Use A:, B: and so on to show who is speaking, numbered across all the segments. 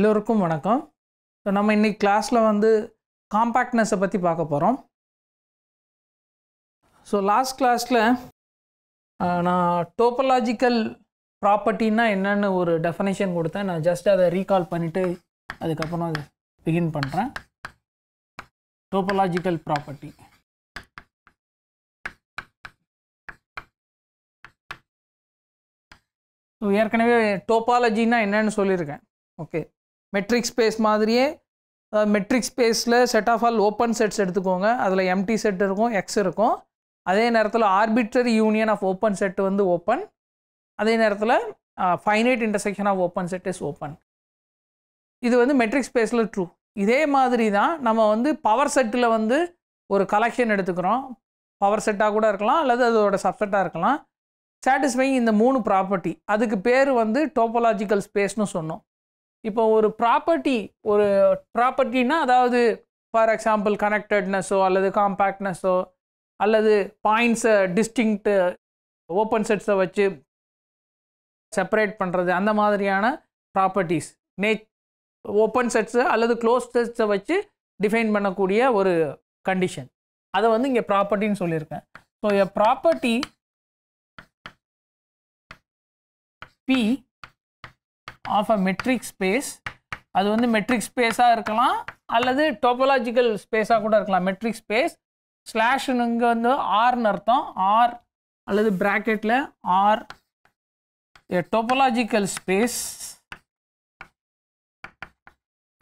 A: எல்லோருக்கும் வணக்கம் ஸோ நம்ம இன்றைக்கி கிளாஸில் வந்து காம்பேக்ட்னஸை பற்றி பார்க்க போகிறோம் ஸோ லாஸ்ட் கிளாஸில் நான் டோப்பலாஜிக்கல் ப்ராப்பர்ட்டின்னா என்னென்னு ஒரு டெஃபனேஷன் கொடுத்தேன் நான் ஜஸ்ட் அதை ரீகால் பண்ணிவிட்டு அதுக்கப்புறம் அது பிகின் பண்ணுறேன் டோப்பலாஜிக்கல் ப்ராப்பர்ட்டி ஏற்கனவே டோபாலஜின்னா என்னென்னு சொல்லியிருக்கேன் ஓகே மெட்ரிக் ஸ்பேஸ் மாதிரியே மெட்ரிக் ஸ்பேஸில் set of all open sets எடுத்துக்கோங்க அதில் எம்டி செட் இருக்கும் எக்ஸ் இருக்கும் அதே நேரத்தில் arbitrary union of open set வந்து ஓப்பன் அதே நேரத்தில் finite intersection of open set is open இது வந்து மெட்ரிக் ஸ்பேஸில் ட்ரூ இதே மாதிரி தான் நம்ம வந்து பவர் செட்டில் வந்து ஒரு கலெக்ஷன் எடுத்துக்கிறோம் பவர் செட்டாக கூட இருக்கலாம் அல்லது அதோட சப்செட்டாக இருக்கலாம் சாட்டிஸ்ஃபைங் இந்த மூணு ப்ராப்பர்ட்டி அதுக்கு பேர் வந்து டோப்போலாஜிக்கல் ஸ்பேஸ்னு சொன்னோம் இப்போ ஒரு ப்ராப்பர்ட்டி ஒரு ப்ராப்பர்ட்டின்னா அதாவது ஃபார் எக்ஸாம்பிள் கனெக்டட்னஸோ அல்லது காம்பேக்ட்னஸோ அல்லது பாயிண்ட்ஸை டிஸ்டிங்க்ட்டு ஓப்பன் செட்ஸை வச்சு செப்பரேட் பண்ணுறது அந்த மாதிரியான ப்ராப்பர்ட்டிஸ் நே ஓப்பன் செட்ஸை அல்லது க்ளோஸ் செட்ஸை வச்சு டிஃபைன் பண்ணக்கூடிய ஒரு கண்டிஷன் அதை வந்து இங்கே ப்ராப்பர்ட்டின்னு சொல்லியிருக்கேன் so property P of a metric space அது வந்து மெட்ரிக் ஸ்பேஸாக இருக்கலாம் அல்லது டோபோலாஜிக்கல் ஸ்பேஸாக கூட இருக்கலாம் மெட்ரிக் ஸ்பேஸ் ஸ்லாஷ்னு இங்கே வந்து ஆர்னு அர்த்தம் ஆர் அல்லது ப்ராக்கெட்டில் R a topological space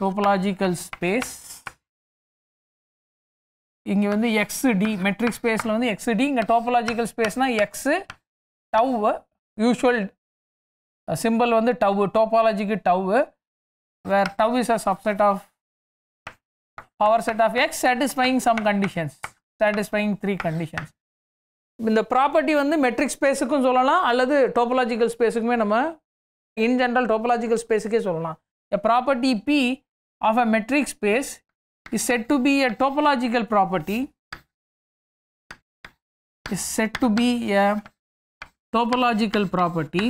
A: topological space இங்கே வந்து எக்ஸ் டி மெட்ரிக் ஸ்பேஸில் வந்து எக்ஸ் டி இங்கே டோப்பலாஜிக்கல் ஸ்பேஸ்னால் எக்ஸு டவ் யூஷுவல் சிம்பிள் வந்து டவ் டோபாலஜிக்கு tau where tau is a subset of power set of X satisfying some conditions satisfying three conditions இந்த property வந்து மெட்ரிக் ஸ்பேஸுக்கும் சொல்லலாம் அல்லது டோபோலாஜிக்கல் ஸ்பேஸுக்குமே நம்ம இன் ஜென்ரல் டோபோலாஜிக்கல் ஸ்பேஸுக்கே சொல்லலாம் a property P of a metric space is said to be a topological property is said to be a topological property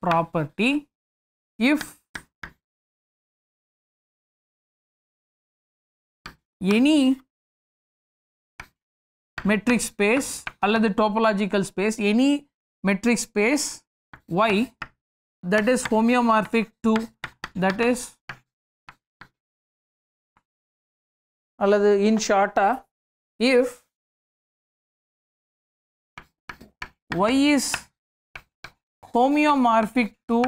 B: property if
A: any metric space the topological space any metric space y that is homeomorphic to that
B: in short if y is homeomorphic to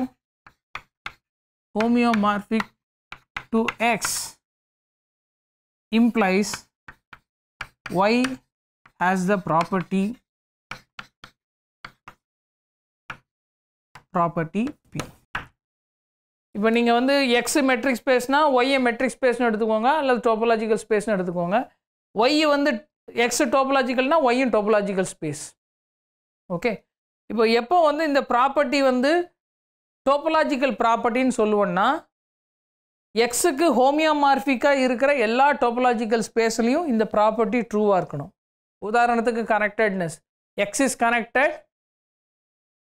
B: homeomorphic to x implies y has the property
A: property p இப்போ நீங்கள் வந்து X matric ஸ்பேஸ்னால் ஒய்யை matric ஸ்பேஸ்னு எடுத்துக்கோங்க அல்லது டோப்பலாஜிக்கல் ஸ்பேஸ்னு எடுத்துக்கோங்க Y வந்து X டோப்பலாஜிக்கல்னால் ஒய்யும் டோப்பலாஜிக்கல் ஸ்பேஸ் ஓகே இப்போ எப்போ வந்து இந்த ப்ராப்பர்ட்டி வந்து டோப்பலாஜிக்கல் ப்ராப்பர்ட்டின்னு சொல்லுவோன்னா எக்ஸுக்கு ஹோமியோமார்ஃபிக்காக இருக்கிற எல்லா டோப்பலாஜிக்கல் ஸ்பேஸ்லேயும் இந்த ப்ராப்பர்ட்டி ட்ரூவாக இருக்கணும் உதாரணத்துக்கு connectedness X is connected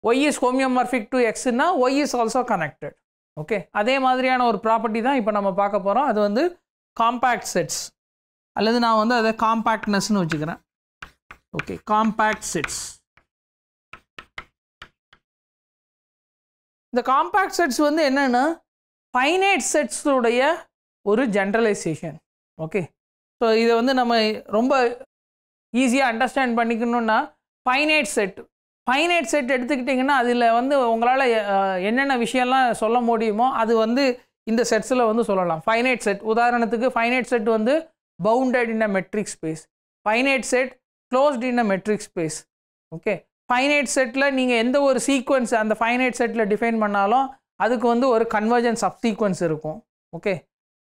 A: Y is homeomorphic to எக்ஸ்னா Y is also connected okay அதே மாதிரியான ஒரு ப்ராப்பர்ட்டி தான் இப்போ நம்ம பார்க்க போகிறோம் அது வந்து காம்பேக்ட் செட்ஸ் அல்லது நான் வந்து அதை காம்பேக்ட்னஸ்னு வச்சுக்கிறேன் ஓகே காம்பேக்ட் செட்ஸ் இந்த காம்பேக்ட் செட்ஸ் வந்து என்னென்னா ஃபைனைட் செட்ஸுடைய ஒரு ஜென்ரலைசேஷன் ஓகே ஸோ இதை வந்து நம்ம ரொம்ப ஈஸியாக அண்டர்ஸ்டாண்ட் பண்ணிக்கணுன்னா ஃபைனைட் செட் ஃபைனைட் செட் எடுத்துக்கிட்டிங்கன்னா அதில் வந்து உங்களால் என்னென்ன விஷயம்லாம் சொல்ல முடியுமோ அது வந்து இந்த செட்ஸில் வந்து சொல்லலாம் ஃபைனைட் செட் உதாரணத்துக்கு ஃபைனைட் செட் வந்து bounded in a metric space finite set closed in a metric space okay finite செட்டில் நீங்கள் எந்த ஒரு சீக்வன்ஸ் அந்த ஃபைனைட் செட்டில் டிஃபைன் பண்ணாலும் அதுக்கு வந்து ஒரு ஆஃப் சீக்வன்ஸ் இருக்கும் ஓகே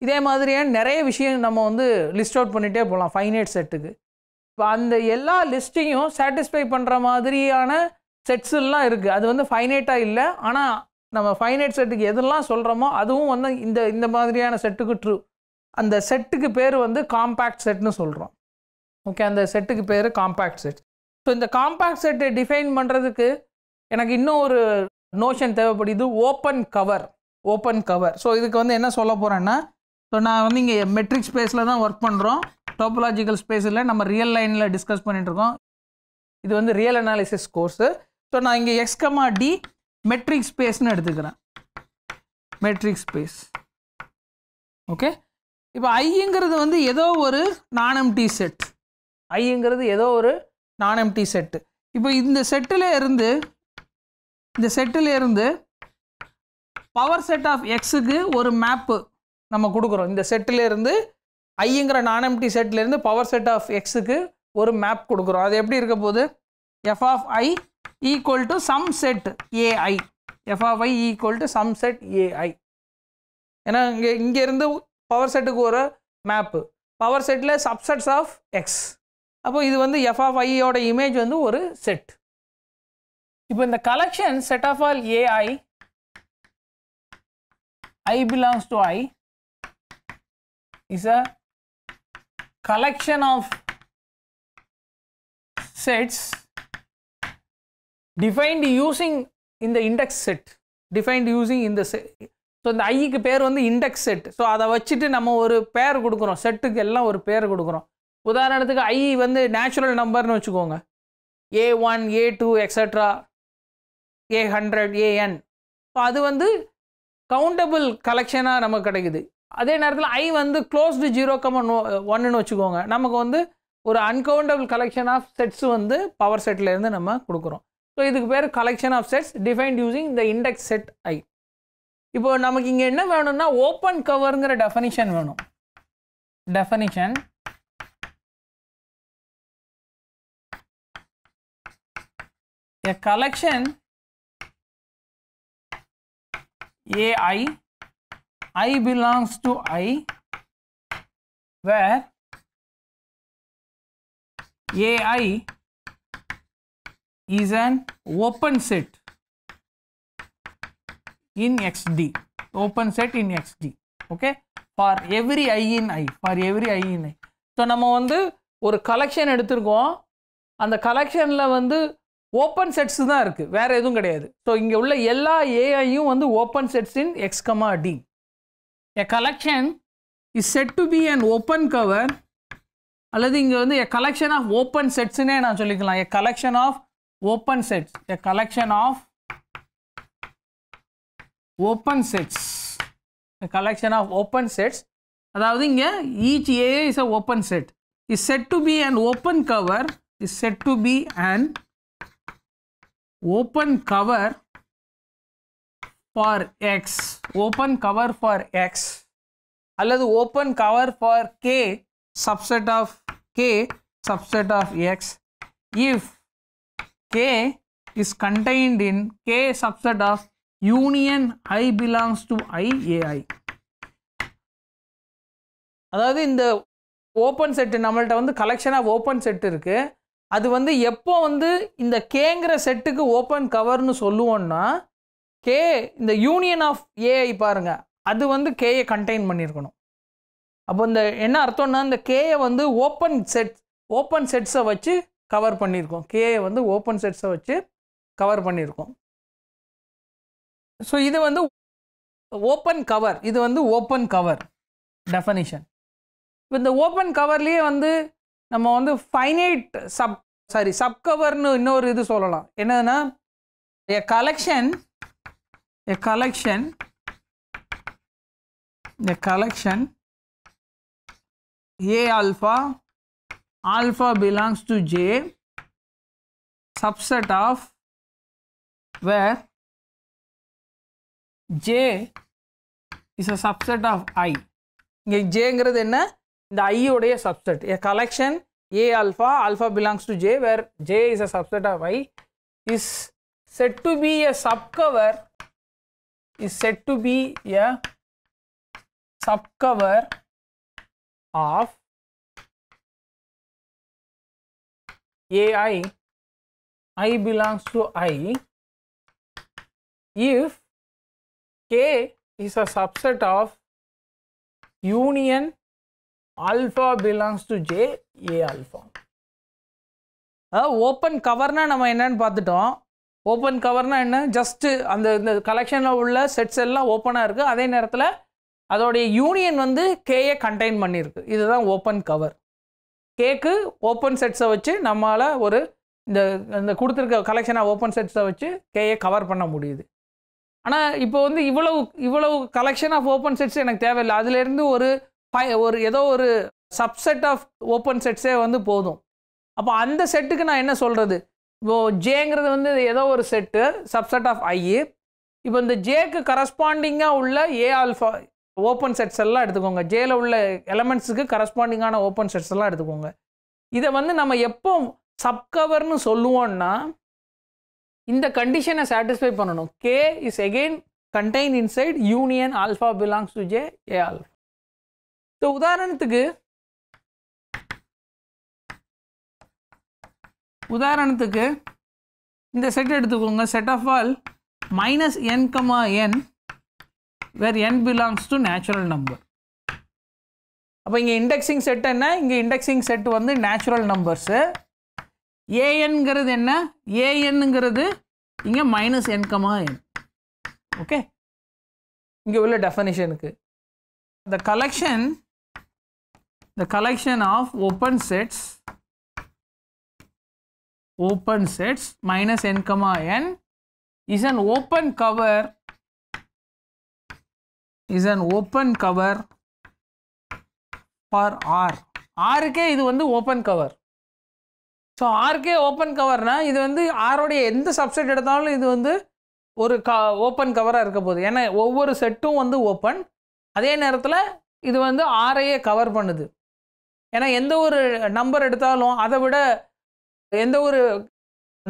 A: இதே மாதிரியான நிறைய விஷயம் நம்ம வந்து லிஸ்ட் அவுட் பண்ணிகிட்டே போகலாம் ஃபைனைட் செட்டுக்கு இப்போ அந்த எல்லா லிஸ்ட்டையும் சாட்டிஸ்ஃபை பண்ணுற மாதிரியான செட்ஸ்லாம் இருக்குது அது வந்து ஃபைனைட்டாக இல்லை ஆனால் நம்ம ஃபைனைட் செட்டுக்கு எதெல்லாம் சொல்கிறோமோ அதுவும் வந்து இந்த இந்த மாதிரியான செட்டுக்கு ட்ரூ அந்த செட்டுக்கு பேர் வந்து காம்பேக்ட் செட்னு சொல்கிறோம் ஓகே அந்த செட்டுக்கு பேர் காம்பேக்ட் செட் ஸோ இந்த காம்பேக்ட் செட்டை டிஃபைன் பண்ணுறதுக்கு எனக்கு இன்னும் ஒரு நோஷன் தேவைப்படுது open cover open cover so இதுக்கு வந்து என்ன சொல்ல போகிறேன்னா ஸோ நான் வந்து இங்கே மெட்ரிக் ஸ்பேஸில் தான் ஒர்க் பண்ணுறோம் டோப்பலாஜிக்கல் ஸ்பேஸில் நம்ம ரியல் லைனில் டிஸ்கஸ் பண்ணிகிட்ருக்கோம் இது வந்து ரியல் அனாலிசிஸ் கோர்ஸு ஸோ நான் இங்கே எக்ஸ்கமா டி மெட்ரிக் ஸ்பேஸ்னு எடுத்துக்கிறேன் மெட்ரிக் ஸ்பேஸ் ஓகே இப்போ ஐங்கிறது வந்து ஏதோ ஒரு டி செட் ஐங்கிறது ஏதோ ஒரு நான் எம்டி செட்டு இப்போ இந்த செட்டில் இருந்து இந்த செட்டில் இருந்து பவர் செட் ஆஃப் எக்ஸுக்கு ஒரு மேப்பு நம்ம கொடுக்குறோம் இந்த செட்டில் இருந்து ஐங்கிற நான் எம்டி செட்டிலேருந்து பவர் செட் ஆஃப் எக்ஸுக்கு ஒரு மேப் கொடுக்குறோம் அது எப்படி இருக்க போகுது f of I equal to some set A I f of I equal to some set A I ஏன்னா இங்கே இங்கேருந்து பவர் செட்டுக்கு ஒரு மேப்பு பவர் செட்டில் சப்செட்ஸ் ஆஃப் எக்ஸ் அப்போ இது வந்து எஃப் ஆஃப் ஐயோட இமேஜ் வந்து ஒரு செட் இப்போ இந்த collection set of all A I
B: I belongs to I is a collection of sets
A: defined using இந்த இண்டெக்ஸ் செட் டிஃபைன்டு defined இந்த செட் ஸோ இந்த ஐக்கு பேர் வந்து இண்டெக்ஸ் செட் ஸோ அதை வச்சுட்டு நம்ம ஒரு பேர் கொடுக்குறோம் செட்டுக்கு எல்லாம் ஒரு பேர் கொடுக்குறோம் உதாரணத்துக்கு ஐ வந்து நேச்சுரல் நம்பர்னு வச்சுக்கோங்க A one A two extra A hundred A N இப்போ அது வந்து கவுண்டபிள் கலெக்ஷனாக நமக்கு கிடைக்குது அதே நேரத்தில் ஐ வந்து க்ளோஸ்டு ஜீரோ கமன் ஒன்னுன்னு வச்சுக்கோங்க நமக்கு வந்து ஒரு அன்கவுண்டபிள் கலெக்ஷன் ஆஃப் செட்ஸ் வந்து பவர் செட்லேருந்து நம்ம கொடுக்குறோம் ஸோ இதுக்கு பேர் collection of sets defined using the index set I இப்போ நமக்கு இங்கே என்ன வேணும்னா ஓப்பன் கவருங்கிற டெஃபனிஷன் வேணும்
B: definition a collection ai i belongs to i where ai
A: is an open set in xd open set in xd okay for every i in i for every i in i so நம்ம வந்து ஒரு collection எடுத்திருக்கோம் அந்த கலெக்ஷனில் வந்து open sets தான் இருக்குது வேறு எதுவும் கிடையாது ஸோ இங்கே உள்ள எல்லா ஏஐயும் வந்து open sets in X comma T a collection is said to be an open cover அல்லது இங்கே வந்து எ கலெக்ஷன் ஆஃப் ஓப்பன் செட்ஸ்னே நான் சொல்லிக்கலாம் a collection of open sets a collection of open sets collection of open sets அதாவது இங்கே each A is a open set is said to be and open cover is said to be and open cover for x open cover for x அல்லது open cover for k subset of k subset of x if k is contained in k subset of union i belongs to i ai அதாவது இந்த open set நம்மள்ட்ட வந்து கலெக்ஷனாக open set இருக்குது அது வந்து எப்போ வந்து இந்த கேங்கிற செட்டுக்கு ஓப்பன் கவர்னு சொல்லுவோன்னா கே இந்த யூனியன் ஆஃப் ஏஐ பாருங்கள் அது வந்து கேயை கண்டெயின் பண்ணியிருக்கணும் அப்போ இந்த என்ன அர்த்தம்னா இந்த கேயை வந்து ஓப்பன் செட் ஓப்பன் செட்ஸை வச்சு கவர் பண்ணியிருக்கோம் கேயை வந்து ஓப்பன் செட்ஸை வச்சு கவர் பண்ணியிருக்கோம் ஸோ இது வந்து ஓப்பன் கவர் இது வந்து ஓப்பன் கவர் டெஃபனிஷன் இந்த ஓப்பன் கவர்லேயே வந்து நம்ம வந்து ஃபைனைட் சப் சாரி சப்கவர்னு இன்னொரு இது சொல்லலாம் என்னதுன்னா a collection a collection a collection
B: A alpha alpha belongs to J subset of where
A: J is a subset of I இங்கே ஜேங்கிறது என்ன இந்த ஐயோடைய subset a collection A alpha alpha belongs to J where J is a subset of I is said to be a subcover
B: is said to be a subcover of ai i belongs to i if k is a subset of union
A: alpha belongs to j a alpha open கவர்னால் நம்ம என்னன்னு பார்த்துட்டோம் open கவர்னால் என்ன just அந்த இந்த கலெக்ஷனில் உள்ள sets எல்லாம் ஓப்பனாக இருக்குது அதே நேரத்தில் அதோடைய யூனியன் வந்து கேயை கண்டெயின் பண்ணியிருக்கு இதுதான் ஓப்பன் கவர் கேக்கு ஓப்பன் செட்ஸை வச்சு நம்மளால் ஒரு இந்த இந்த கொடுத்துருக்க கலெக்ஷனாக ஓப்பன் செட்ஸை வச்சு கேயை கவர் பண்ண முடியுது ஆனால் இப்போ வந்து இவ்வளவு இவ்வளவு கலெக்ஷன் ஆஃப் ஓப்பன் செட்ஸ் எனக்கு தேவையில்லை அதுலேருந்து ஒரு ஒரு ஏதோ ஒரு சப்செட் ஆஃப் ஓப்பன் செட்ஸே வந்து போதும் அப்போ அந்த செட்டுக்கு நான் என்ன சொல்கிறது இப்போது ஜேங்கிறது வந்து ஏதோ ஒரு செட்டு சப்செட் ஆஃப் ஐ இப்போ இந்த ஜேக்கு கரஸ்பாண்டிங்காக உள்ள ஏ ஆல்ஃபா ஓப்பன் செட்ஸ் எல்லாம் எடுத்துக்கோங்க ஜேல உள்ள எலமெண்ட்ஸுக்கு கரஸ்பாண்டிங்கான ஓப்பன் செட்ஸ் எல்லாம் எடுத்துக்கோங்க இதை வந்து நம்ம எப்போ சப்கவர்னு சொல்லுவோம்னா இந்த கண்டிஷனை சாட்டிஸ்ஃபை பண்ணணும் K is again contain inside union alpha belongs to J A alpha so உதாரணத்துக்கு
B: உதாரணத்துக்கு
A: இந்த செட் எடுத்துக்கோங்க set of all minus N comma N where N belongs to natural number அப்போ இங்கே இண்டெக்ஸிங் செட் என்ன இங்கே இண்டெக்ஸிங் செட் வந்து natural numbers ஏஎன்ங்கிறது என்ன ஏஎன்னுங்கிறது இங்கே minus N comma N okay இங்கே உள்ள டெஃபனிஷனுக்கு the collection the collection of open sets open sets minus n comma n is an open cover is an open cover for R. R க்கே இது வந்து open cover. So R க்கே open cover நா இது வந்து R உடைய எந்த subset எடுத்தாலும் இது வந்து ஒரு open cover இருக்க போது ஏன்னா ஒவ்வொரு செட்டும் வந்து open அதே நேரத்தில் இது வந்து ஆரையே கவர் பண்ணுது ஏன்னா எந்த ஒரு நம்பர் எடுத்தாலும் அதை விட எந்த ஒரு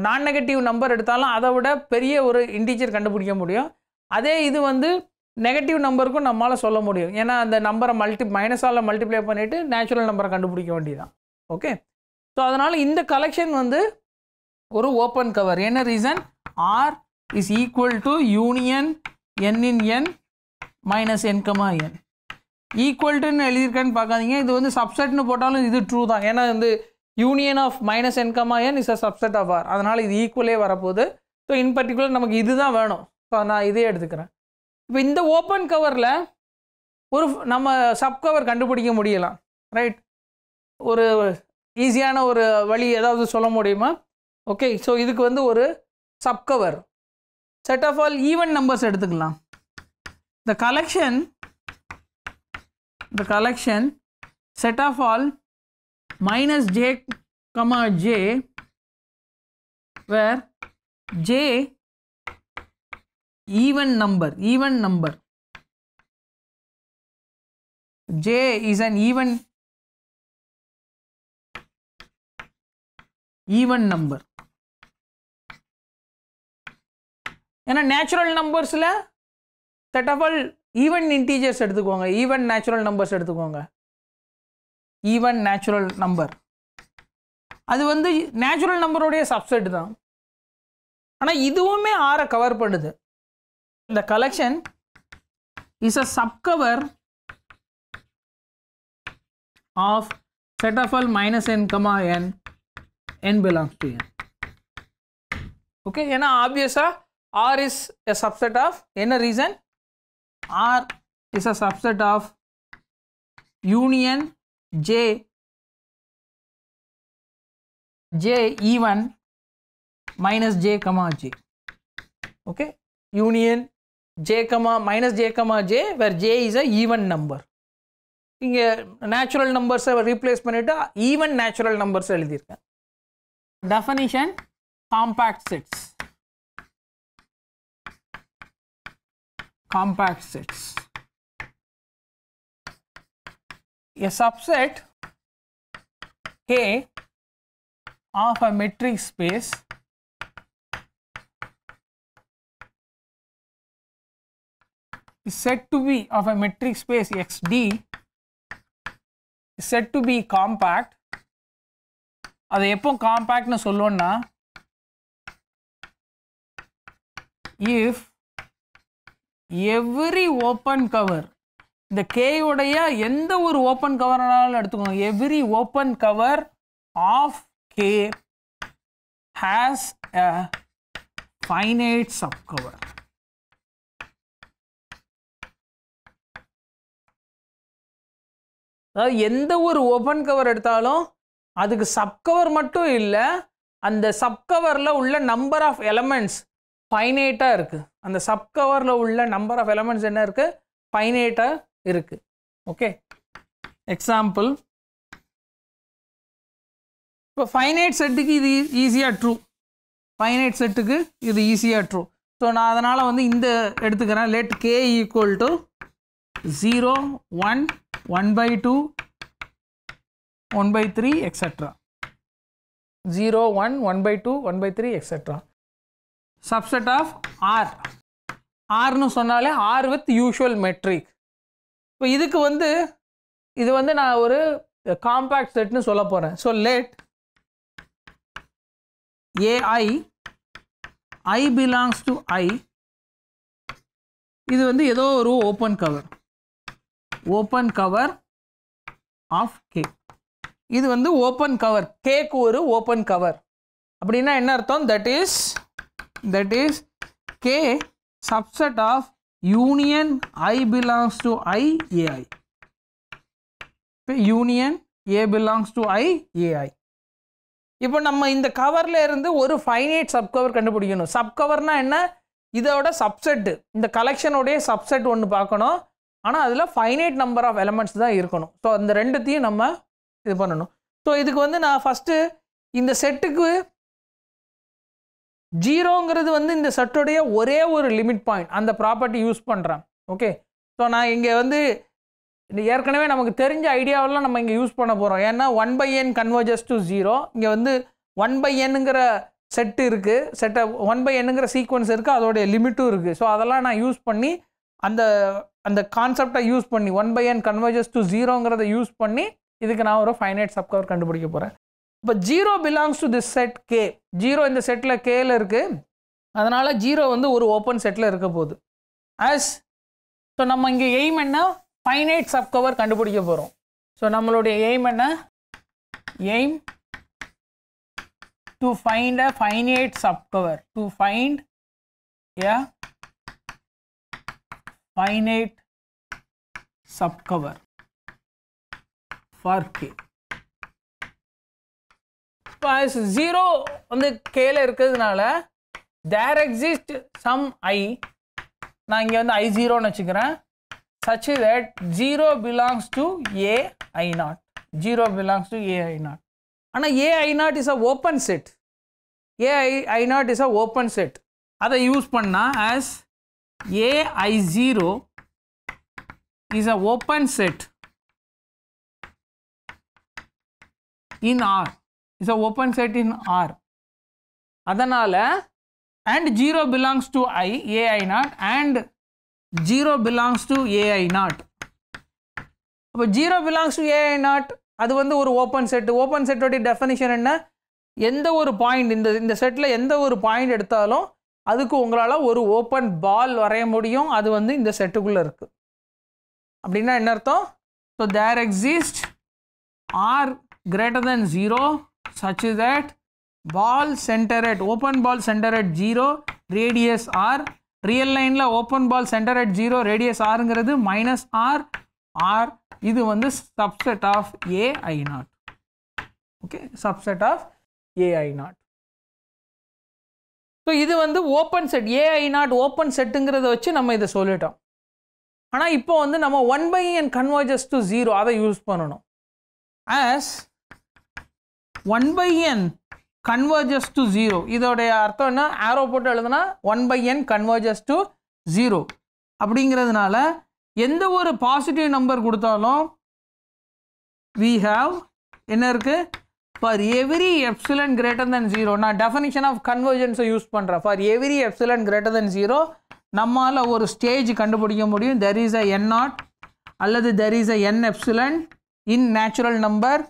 A: நான் நெகட்டிவ் நம்பர் எடுத்தாலும் அதை விட பெரிய ஒரு இன்டீஜர் கண்டுபிடிக்க முடியும் அதே இது வந்து நெகட்டிவ் நம்பருக்கும் நம்மளால் சொல்ல முடியும் ஏன்னா அந்த நம்பரை மல்டி மைனஸால் மல்டிப்ளை பண்ணிவிட்டு நேச்சுரல் நம்பரை கண்டுபிடிக்க வேண்டியதான் ஓகே ஸோ அதனால் இந்த கலெக்ஷன் வந்து ஒரு ஓப்பன் கவர் என்ன reason R is equal to union N in N minus N comma N ஈக்குவல்ட்டுன்னு எழுதியிருக்கேன்னு பார்க்காதீங்க இது வந்து சப்செட்னு போட்டாலும் இது ட்ரூ தான் ஏன்னா வந்து union of minus N comma N is a subset of R அதனால் இது ஈக்குவலே வரப்போகுது ஸோ இன் பர்டிகுலர் நமக்கு இது தான் வேணும் ஸோ நான் இதே எடுத்துக்கிறேன் இப்போ இந்த ஓப்பன் கவரில் ஒரு நம்ம சப் கவர் கண்டுபிடிக்க முடியலாம் ரைட் ஒரு ஈஸியான ஒரு வழி ஏதாவது சொல்ல முடியுமா ஓகே ஸோ இதுக்கு வந்து ஒரு subcover set of all even numbers எடுத்துக்கலாம் the collection the collection set of all minus j comma j where j even number even
B: number j is an even even number ena natural numbers la
A: set of all even integers எடுத்துக்கோங்க even natural numbers எடுத்துக்கோங்க even natural number அது வந்து natural நம்பருடைய subset தான் ஆனால் இதுவுமே ஆரை cover பண்ணுது இந்த collection is a subcover of set of all minus N comma N N belongs to N okay ஏன்னா ஆப்வியஸாக R is a subset of என்ன reason R is a subset of union
B: J J E1
A: minus J comma J. Okay, union J comma minus J comma J where J is a even number. இங்கே natural numbers replace பண்ணிவிட்டு even natural numbers எழுதியிருக்கேன் definition compact sets
B: compact sets. A subset K of a metric space
A: is said to be of a metric space XD is said to be compact அது எப்போ காம்பேக்ட்னு சொல்லுவோம்னா if every open cover இந்த உடைய எந்த ஒரு open கவர்னாலும் எடுத்துக்கோங்க every open cover of K has a finite subcover
B: அதாவது எந்த ஒரு
A: ஓப்பன் கவர் எடுத்தாலும் அதுக்கு சப்கவர் மட்டும் இல்லை அந்த சப்கவரில் உள்ள நம்பர் ஆஃப் எலமெண்ட்ஸ் பைனேட்டாக இருக்குது அந்த சப்கவரில் உள்ள நம்பர் ஆஃப் எலமெண்ட்ஸ் என்ன இருக்குது பைனேட்டாக இருக்குது ஓகே எக்ஸாம்பிள் இப்போ ஃபைனைட் செட்டுக்கு இது ஈஸியாக ட்ரூ ஃபைனைட் செட்டுக்கு இது ஈஸியாக ட்ரூ ஸோ நான் அதனால் வந்து இந்த எடுத்துக்கிறேன் let K equal to zero one one by two one by three extra zero one one by two one by three extra subset of R ஆர்னு சொன்னாலே ஆர் வித் யூஷுவல் மெட்ரிக் இப்போ இதுக்கு வந்து இது வந்து நான் ஒரு காம்பேக்ட் செட்னு சொல்ல போகிறேன் so let A I I belongs to I இது வந்து ஏதோ ஒரு open cover open cover of K இது வந்து ஓப்பன் கவர் கேக்கு ஒரு ஓப்பன் கவர் அப்படின்னா என்ன அர்த்தம் that is that is K subset of union I belongs to I AI. Union A belongs to I AI. இப்போ நம்ம இந்த கவரில் இருந்து ஒரு ஃபைனைட் சப்கவர் கண்டுபிடிக்கணும் சப்கவர்னா என்ன இதோட சப்செட்டு இந்த கலெக்ஷனுடைய சப்செட் ஒன்று பார்க்கணும் ஆனால் அதில் ஃபைனைட் நம்பர் ஆஃப் எலமெண்ட்ஸ் தான் இருக்கணும் ஸோ அந்த ரெண்டுத்தையும் நம்ம இது பண்ணணும் ஸோ இதுக்கு வந்து நான் ஃபஸ்ட்டு இந்த செட்டுக்கு ஜீரோங்கிறது வந்து இந்த சட்டோடைய ஒரே ஒரு லிமிட் பாயிண்ட் அந்த ப்ராப்பர்ட்டி யூஸ் பண்ணுறேன் ஓகே ஸோ நான் இங்கே வந்து ஏற்கனவே நமக்கு தெரிஞ்ச ஐடியாவெல்லாம் நம்ம இங்கே யூஸ் பண்ண போகிறோம் ஏன்னா one by N converges to zero இங்கே வந்து ஒன் பை என்னுங்கிற செட்டு இருக்குது செட்டை ஒன் பை என்னுங்கிற சீக்வன்ஸ் இருக்குது அதோடைய லிமிட்டும் இருக்குது ஸோ அதெல்லாம் நான் யூஸ் பண்ணி அந்த அந்த கான்செப்டை யூஸ் பண்ணி one by N converges to ஜீரோங்கிறத யூஸ் பண்ணி இதுக்கு நான் ஒரு ஃபைனைட் சப்கவர் கண்டுபிடிக்க போகிறேன் இப்போ zero belongs to this set K zero இந்த செட்டில் கேல இருக்குது அதனால் ஜீரோ வந்து ஒரு ஓப்பன் செட்டில் இருக்க போகுது ஆஸ் ஸோ நம்ம இங்கே எய்ம் என்ன ஃபைனைட் சப்கவர் கண்டுபிடிக்க போகிறோம் ஸோ நம்மளுடைய எய்ம் என்ன aim to find a finite cover to find a
B: subcover for K
A: zero வந்து கேல இருக்கிறதுனால தேர் எக்ஸிஸ்ட் சம் ஐ நான் இங்கே வந்து ஐ ஜீரோன்னு வச்சுக்கிறேன் such that zero belongs to A I naught zero belongs to A I naught ஆனால் A I naught is a open set A I I naught is a open set அதை யூஸ் பண்ணால் as A I zero is a open set in R is a open set in R அதனால் and zero belongs to I A I naught and zero belongs to A I naught அப்போ zero belongs to A I naught அது வந்து ஒரு open set open செட்டோடைய definition என்ன எந்த ஒரு point இந்த இந்த செட்டில் எந்த ஒரு பாயிண்ட் எடுத்தாலும் அதுக்கு உங்களால் ஒரு ஓப்பன் பால் வரைய முடியும் அது வந்து இந்த செட்டுக்குள்ளே இருக்குது அப்படின்னா என்ன அர்த்தம் so there exist R greater than zero such that ball center at open ball center at 0 radius r real lineல open ball center at 0 radius r rங்கிறது minus r r இது வந்து subset of a i naught okay subset of a i naught so இது வந்து open set A I naught open செட்டுங்கிறத வச்சு நம்ம இதை சொல்லிட்டோம் ஆனால் இப்போ வந்து நம்ம one by N converges to zero அதை யூஸ் பண்ணணும் as one by N converges to zero இதோடைய அர்த்தம் என்ன ஆரோ போட்டு எழுதுனா one by N converges to zero அப்படிங்கிறதுனால எந்த ஒரு பாசிட்டிவ் நம்பர் கொடுத்தாலும் வி ஹாவ் என்ன இருக்குது for every epsilon greater than zero நான் டெஃபனிஷன் ஆஃப் கன்வர்ஜன்ஸை யூஸ் பண்ணுறேன் for every epsilon greater than zero நம்மால் ஒரு ஸ்டேஜ் கண்டுபிடிக்க முடியும் there is a N naught அல்லது there is a N epsilon in natural number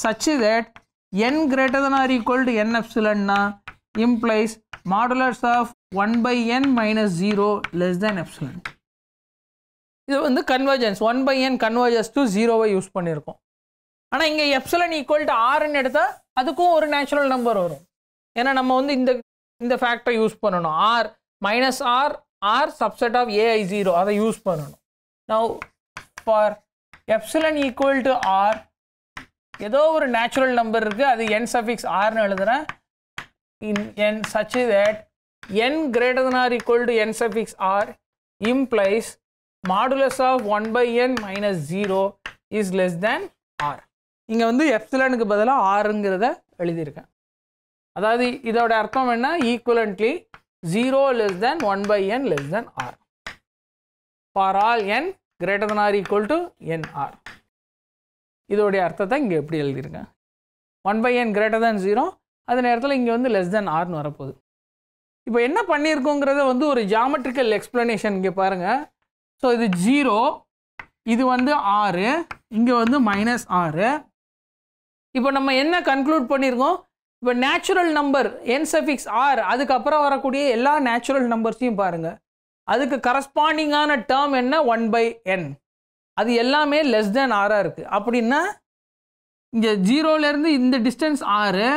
A: such that n greater than or equal to n epsilon implies modulus of 1 by n minus 0 less than epsilon இது வந்து convergence one by N convergence to ஜீரோவை use பண்ணியிருக்கோம் ஆனால் இங்கே epsilon equal to ஆறுன்னு எடுத்தால் அதுக்கும் ஒரு நேச்சுரல் நம்பர் வரும் ஏன்னா நம்ம வந்து இந்த இந்த ஃபேக்டரை யூஸ் பண்ணணும் R minus R R subset of A I zero அதை யூஸ் பண்ணணும் now for epsilon equal to R ஏதோ ஒரு நேச்சுரல் நம்பர் இருக்குது அது என் சஃபிக்ஸ் ஆர்னு எழுதுகிறேன் in N such that N greater than R equal to N suffix R implies modulus of one by N minus zero is less than R இங்கே வந்து எப்சிலனுக்கு பதிலாக ஆருங்கிறத எழுதியிருக்கேன் அதாவது இதோட அர்த்தம் என்ன equivalently zero less than one by N less than R for all N greater than R equal to N R இதோடைய அர்த்தத்தை இங்கே எப்படி எழுதியிருங்க one by N greater than zero அது நேரத்தில் இங்கே வந்து லெஸ் தென் ஆர்னு வரப்போகுது இப்போ என்ன பண்ணியிருக்கோங்கிறத வந்து ஒரு ஜாமெட்ரிக்கல் எக்ஸ்ப்ளனேஷன் இங்கே பாருங்கள் ஸோ இது ஜீரோ இது வந்து ஆறு இங்கே வந்து மைனஸ் ஆறு இப்போ நம்ம என்ன கன்க்ளூட் பண்ணியிருக்கோம் இப்போ natural number N suffix R அதுக்கப்புறம் வரக்கூடிய எல்லா நேச்சுரல் நம்பர்ஸையும் பாருங்கள் அதுக்கு கரஸ்பாண்டிங்கான டேர்ம் என்ன ஒன் பை என் அது எல்லாமே லெஸ் தேன் ஆறாக இருக்குது அப்படின்னா இங்கே ஜீரோலேருந்து இந்த டிஸ்டன்ஸ் ஆறு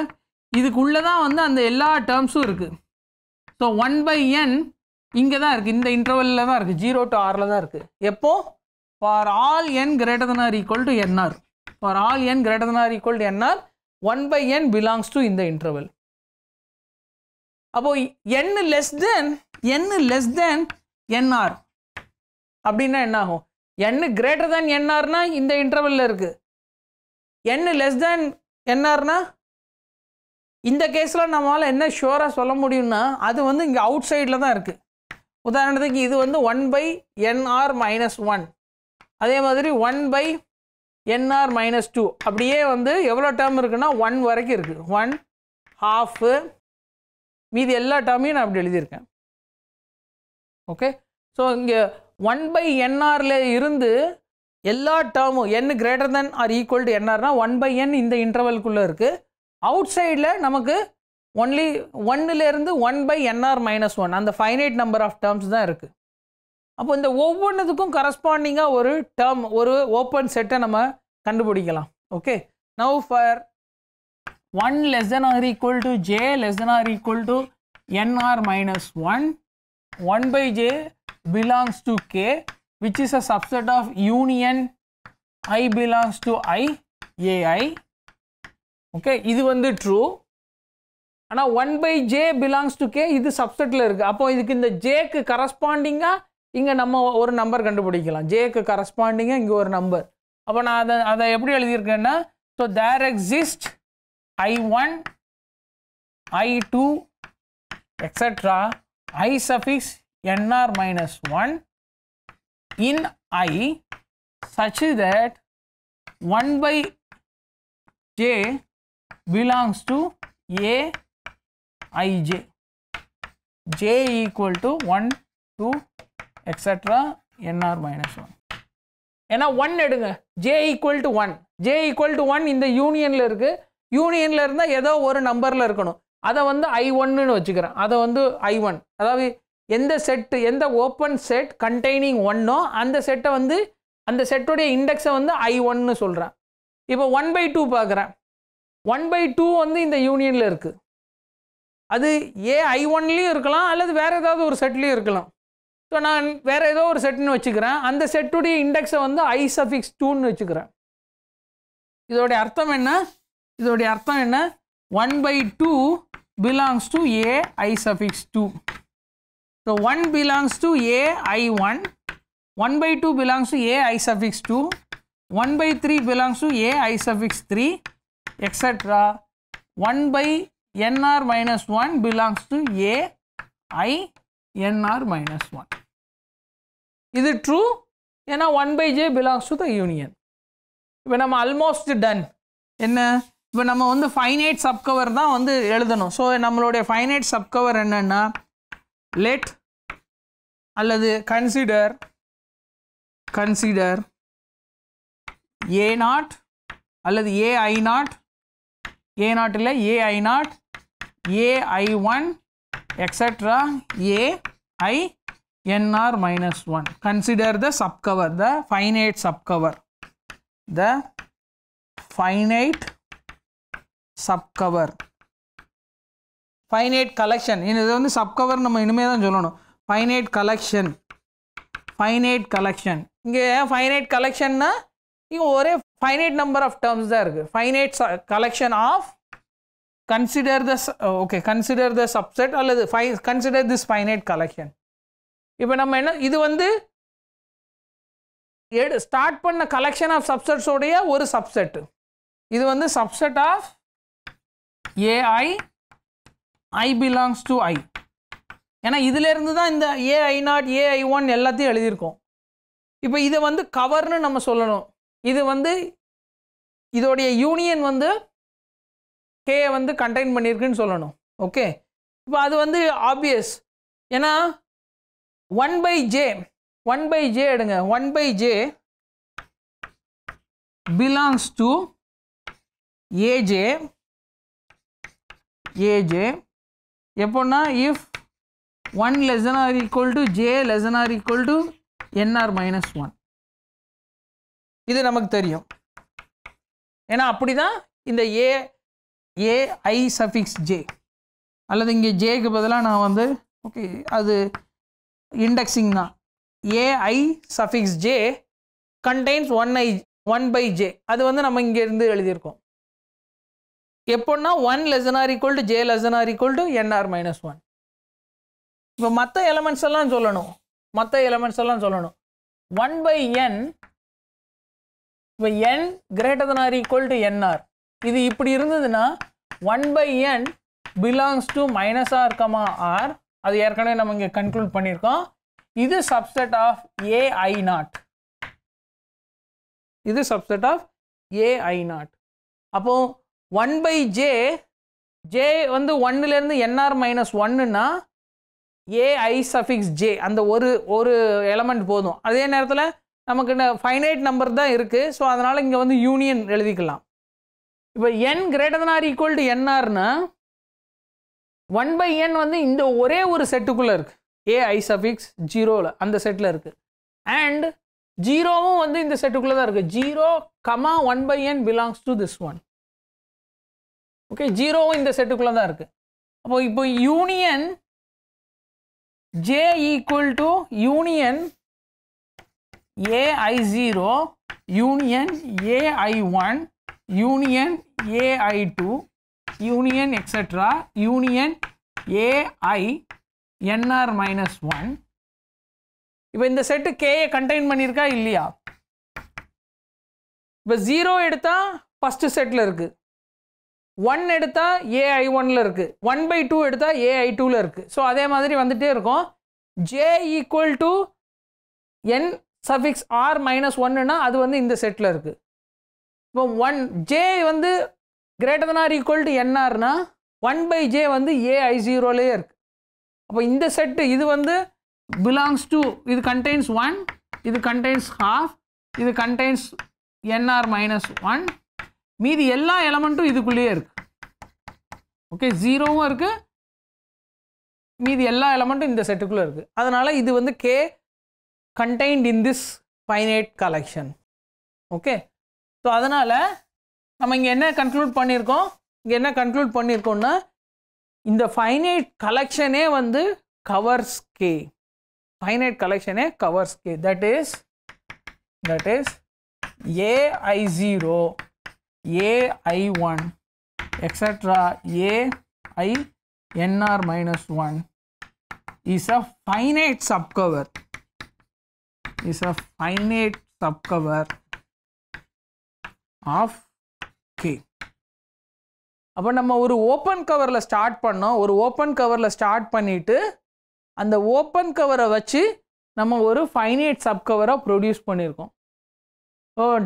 A: இதுக்குள்ளே தான் வந்து அந்த எல்லா டேர்ம்ஸும் இருக்குது ஸோ ஒன் பை என் இங்கே தான் இருக்குது இந்த இன்டர்வலில் தான் இருக்குது ஜீரோ டு ஆறில் தான் இருக்குது எப்போது for all N greater than R equal to N R for all N greater than R equal to N R one by N belongs to இந்த இன்டர்வல் அப்போ N less than N less than N R அப்படின்னா என்ன ஆகும் என்னு greater than என்ஆர்னா இந்த இன்டர்வலில் இருக்குது என்னு less than என்ஆர்னா இந்த கேஸில் நம்மளால் என்ன ஷுவராக சொல்ல முடியும்னா அது வந்து இங்கே அவுட் சைடில் தான் இருக்குது உதாரணத்துக்கு இது வந்து one by N R minus one அதே மாதிரி one by N R minus two அப்படியே வந்து எவ்வளோ டேர்ம் இருக்குன்னா ஒன் வரைக்கும் இருக்குது ஒன் ஹாஃபு மீதி எல்லா டேர்மையும் நான் அப்படி எழுதியிருக்கேன் ஓகே ஸோ இங்கே ஒன் பை என்ஆரில் இருந்து எல்லா டேர்மும் N greater than R equal to என்ஆர்னா ஒன் பை என் இந்த இன்டர்வல்குள்ளே இருக்குது அவுட் சைடில் நமக்கு ஒன்லி ஒன்னுலேருந்து one by N R minus one அந்த ஃபைனைட் நம்பர் ஆஃப் டேர்ம்ஸ் தான் இருக்குது அப்போ இந்த ஒவ்வொன்றுத்துக்கும் கரஸ்பாண்டிங்காக ஒரு டேர்ம் ஒரு ஓப்பன் செட்டை நம்ம கண்டுபிடிக்கலாம் okay now for one less than R equal to J less than R equal to N R minus one one by J belongs to K which is a subset of union I belongs to I AI okay இது வந்து true ஆனால் one by J belongs to K இது சப்செட்டில் இருக்குது அப்போ இதுக்கு இந்த ஜேக்கு கரஸ்பாண்டிங்காக இங்கே நம்ம ஒரு நம்பர் கண்டுபிடிக்கலாம் ஜேக்கு கரஸ்பாண்டிங்காக இங்கே ஒரு நம்பர் அப்போ நான் அதை அதை எப்படி எழுதியிருக்கேன்னா so there exist I one I two extra I suffix nr minus 1 in i such that 1 by j belongs to a ij j equal to 1 2 etc nr minus 1 ஏன்னா ஒன் எடுங்க J equal to one J equal to one இந்த யூனியனில் இருக்குது யூனியனில் இருந்தால் ஏதோ ஒரு நம்பரில் இருக்கணும் அதை வந்து ஐ ஒன்னு வச்சுக்கிறேன் அதை வந்து ஐ ஒன் அதாவது எந்த செட்டு எந்த ஓப்பன் செட் கண்டெய்னிங் ஒன்னோ அந்த செட்டை வந்து அந்த செட்டுடைய இண்டெக்ஸை வந்து ஐ ஒன்னு சொல்கிறேன் இப்போ ஒன் பை டூ பார்க்குறேன் ஒன் பை டூ வந்து இந்த யூனியனில் இருக்குது அது ஏ ஐ ஒன்லேயும் இருக்கலாம் அல்லது வேறு ஏதாவது ஒரு செட்லேயும் இருக்கலாம் ஸோ நான் வேறு ஏதோ ஒரு செட்டுன்னு வச்சுக்கிறேன் அந்த செட்டுடைய இண்டெக்ஸை வந்து ஐ சஃபிக்ஸ் டூன்னு வச்சுக்கிறேன் இதோடைய அர்த்தம் என்ன இதோடைய அர்த்தம் என்ன one by two belongs to A I suffix two So 1 belongs to A I1, 1 by 2 belongs to A I suffix 2, 1 by 3 belongs to A I suffix 3 etc. 1 by NR minus 1 belongs to A I NR minus 1. Is it true? ஏன்னா one by J belongs to the union இப்போ நம்ம almost done என்ன இப்போ நம்ம வந்து finite subcover தான் வந்து எழுதணும் ஸோ நம்மளுடைய ஃபைனைட் சப்கவர் என்னென்னா லெட் அல்லது கன்சிடர் கன்சிடர் ஏ நாட் அல்லது A I naught A naught இல்லை A I naught A I one extra A I nr minus 1. Consider the subcover, the finite subcover. The finite subcover finite collection இது வந்து subcover நம்ம இனிமேல் தான் சொல்லணும் finite collection finite collection இங்கே finite கலெக்ஷன்னா இங்கே ஒரே ஃபைனைட் நம்பர் ஆஃப் டேர்ம்ஸ் தான் இருக்குது finite collection of consider the okay consider the subset அல்லது phi consider this finite collection இப்போ நம்ம என்ன இது வந்து எடு ஸ்டார்ட் பண்ண கலெக்ஷன் ஆஃப் சப்செட்ஸோடைய ஒரு சப்செட்டு இது வந்து subset of A I I belongs to I ஏன்னா இதிலேருந்து தான் இந்த ஏஐ நாட் ஏஐ ஒன் எல்லாத்தையும் எழுதியிருக்கோம் இப்போ இதை வந்து கவர்னு நம்ம சொல்லணும் இது வந்து இதோடைய யூனியன் வந்து கே வந்து கண்டெயின் பண்ணியிருக்குன்னு சொல்லணும் ஓகே இப்போ அது வந்து ஆப்வியஸ் ஏன்னா one by J one by J எடுங்க one by J belongs to A J A J எப்போன்னா if one less than or equal to J less than or equal to N R minus one இது நமக்கு தெரியும் ஏன்னா அப்படி தான் இந்த ஏ ஏஐ சஃபிக்ஸ் ஜே அல்லது இங்கே ஜேக்கு பதிலாக நான் வந்து ஓகே அது இண்டெக்ஸிங் தான் A I suffix J contains one I one by J அது வந்து நம்ம இங்கேருந்து எழுதியிருக்கோம் எப்போன்னா one less than or equal to J less than or equal to N R minus one இப்போ மற்ற எலமெண்ட்ஸ் எல்லாம் சொல்லணும் மற்ற எலமெண்ட்ஸ் எல்லாம் சொல்லணும் ஒன் பை என் இப்போ N greater than R equal to N R இது இப்படி இருந்ததுன்னா one by N belongs to minus R comma R அது ஏற்கனவே நம்ம இங்கே கன்க்ளூட் பண்ணியிருக்கோம் இது சப்செட் ஆஃப் ஏஐ நாட் இது சப்செட் ஆஃப் ஏஐ நாட் அப்போது ஒன் பை ஜே ஜே வந்து ஒன்னுலேருந்து என்ஆர் மைனஸ் ஒன்னுன்னா ஏஐ சஃபிக்ஸ் ஜே அந்த ஒரு ஒரு எலமெண்ட் போதும் அதே நேரத்தில் நமக்கு ஃபைனைட் நம்பர் தான் இருக்குது ஸோ அதனால் இங்கே வந்து யூனியன் எழுதிக்கலாம் இப்போ N greater than R equal to என்ஆர்னா ஒன் பை என் வந்து இந்த ஒரே ஒரு செட்டுக்குள்ளே இருக்குது ஏஐ சஃபிக்ஸ் ஜீரோவில் அந்த செட்டில் இருக்குது அண்ட் ஜீரோவும் வந்து இந்த செட்டுக்குள்ளே தான் இருக்குது zero comma one by N belongs to this one okay ஜீரோவும் இந்த செட்டுக்குள்ளே தான் இருக்குது அப்போ இப்போ union J equal to union A I zero union A I one union A I two union extra union A I N R minus one இப்போ இந்த செட்டு கேயை கண்டெயின் பண்ணியிருக்கா இல்லையா இப்போ ஜீரோ எடுத்தால் ஃபஸ்ட்டு செட்டில் இருக்குது ஒன் எடுத்தால் ஏஐ ஒன்ல இருக்குது ஒன் பை டூ எடுத்தால் ஏஐ டூவில் இருக்குது ஸோ அதே மாதிரி வந்துகிட்டே இருக்கும் J equal to N suffix R minus ஒன்னுனா அது வந்து இந்த செட்டில் இருக்குது இப்போ ஒன் ஜே வந்து greater than R equal to என்ஆர்னா ஒன் பை ஜே வந்து ஏஐ ஜீரோலேயே இருக்குது அப்போ இந்த செட்டு இது வந்து பிலாங்ஸ் டு இது கண்டெய்ன்ஸ் ஒன் இது கண்டெய்ன்ஸ் ஹாஃப் இது கண்டெய்ன்ஸ் என்ஆர் மைனஸ் ஒன் மீதி எல்லா எலமெண்ட்டும் இதுக்குள்ளேயே இருக்குது ஓகே ஜீரோவும் இருக்குது மீதி எல்லா எலமெண்ட்டும் இந்த செட்டுக்குள்ளே இருக்குது அதனால் இது வந்து K contained in this finite collection okay so அதனால் நம்ம இங்கே என்ன கன்க்ளூட் பண்ணியிருக்கோம் இங்கே என்ன கன்க்ளூட் பண்ணியிருக்கோம்னா இந்த ஃபைனைட் கலெக்ஷனே வந்து கவர்ஸ் கே ஃபைனைட் கலெக்ஷனே covers K that is that is A I zero ai1 etc ainr minus 1 is a finite subcover is a finite subcover of k அப்போ நம்ம ஒரு ஓப்பன் கவரில் ஸ்டார்ட் பண்ணோம் ஒரு ஓப்பன் கவரில் ஸ்டார்ட் பண்ணிவிட்டு அந்த ஓப்பன் கவரை வச்சு நம்ம ஒரு ஃபைனைட் சப்கவரை ப்ரொடியூஸ் பண்ணியிருக்கோம்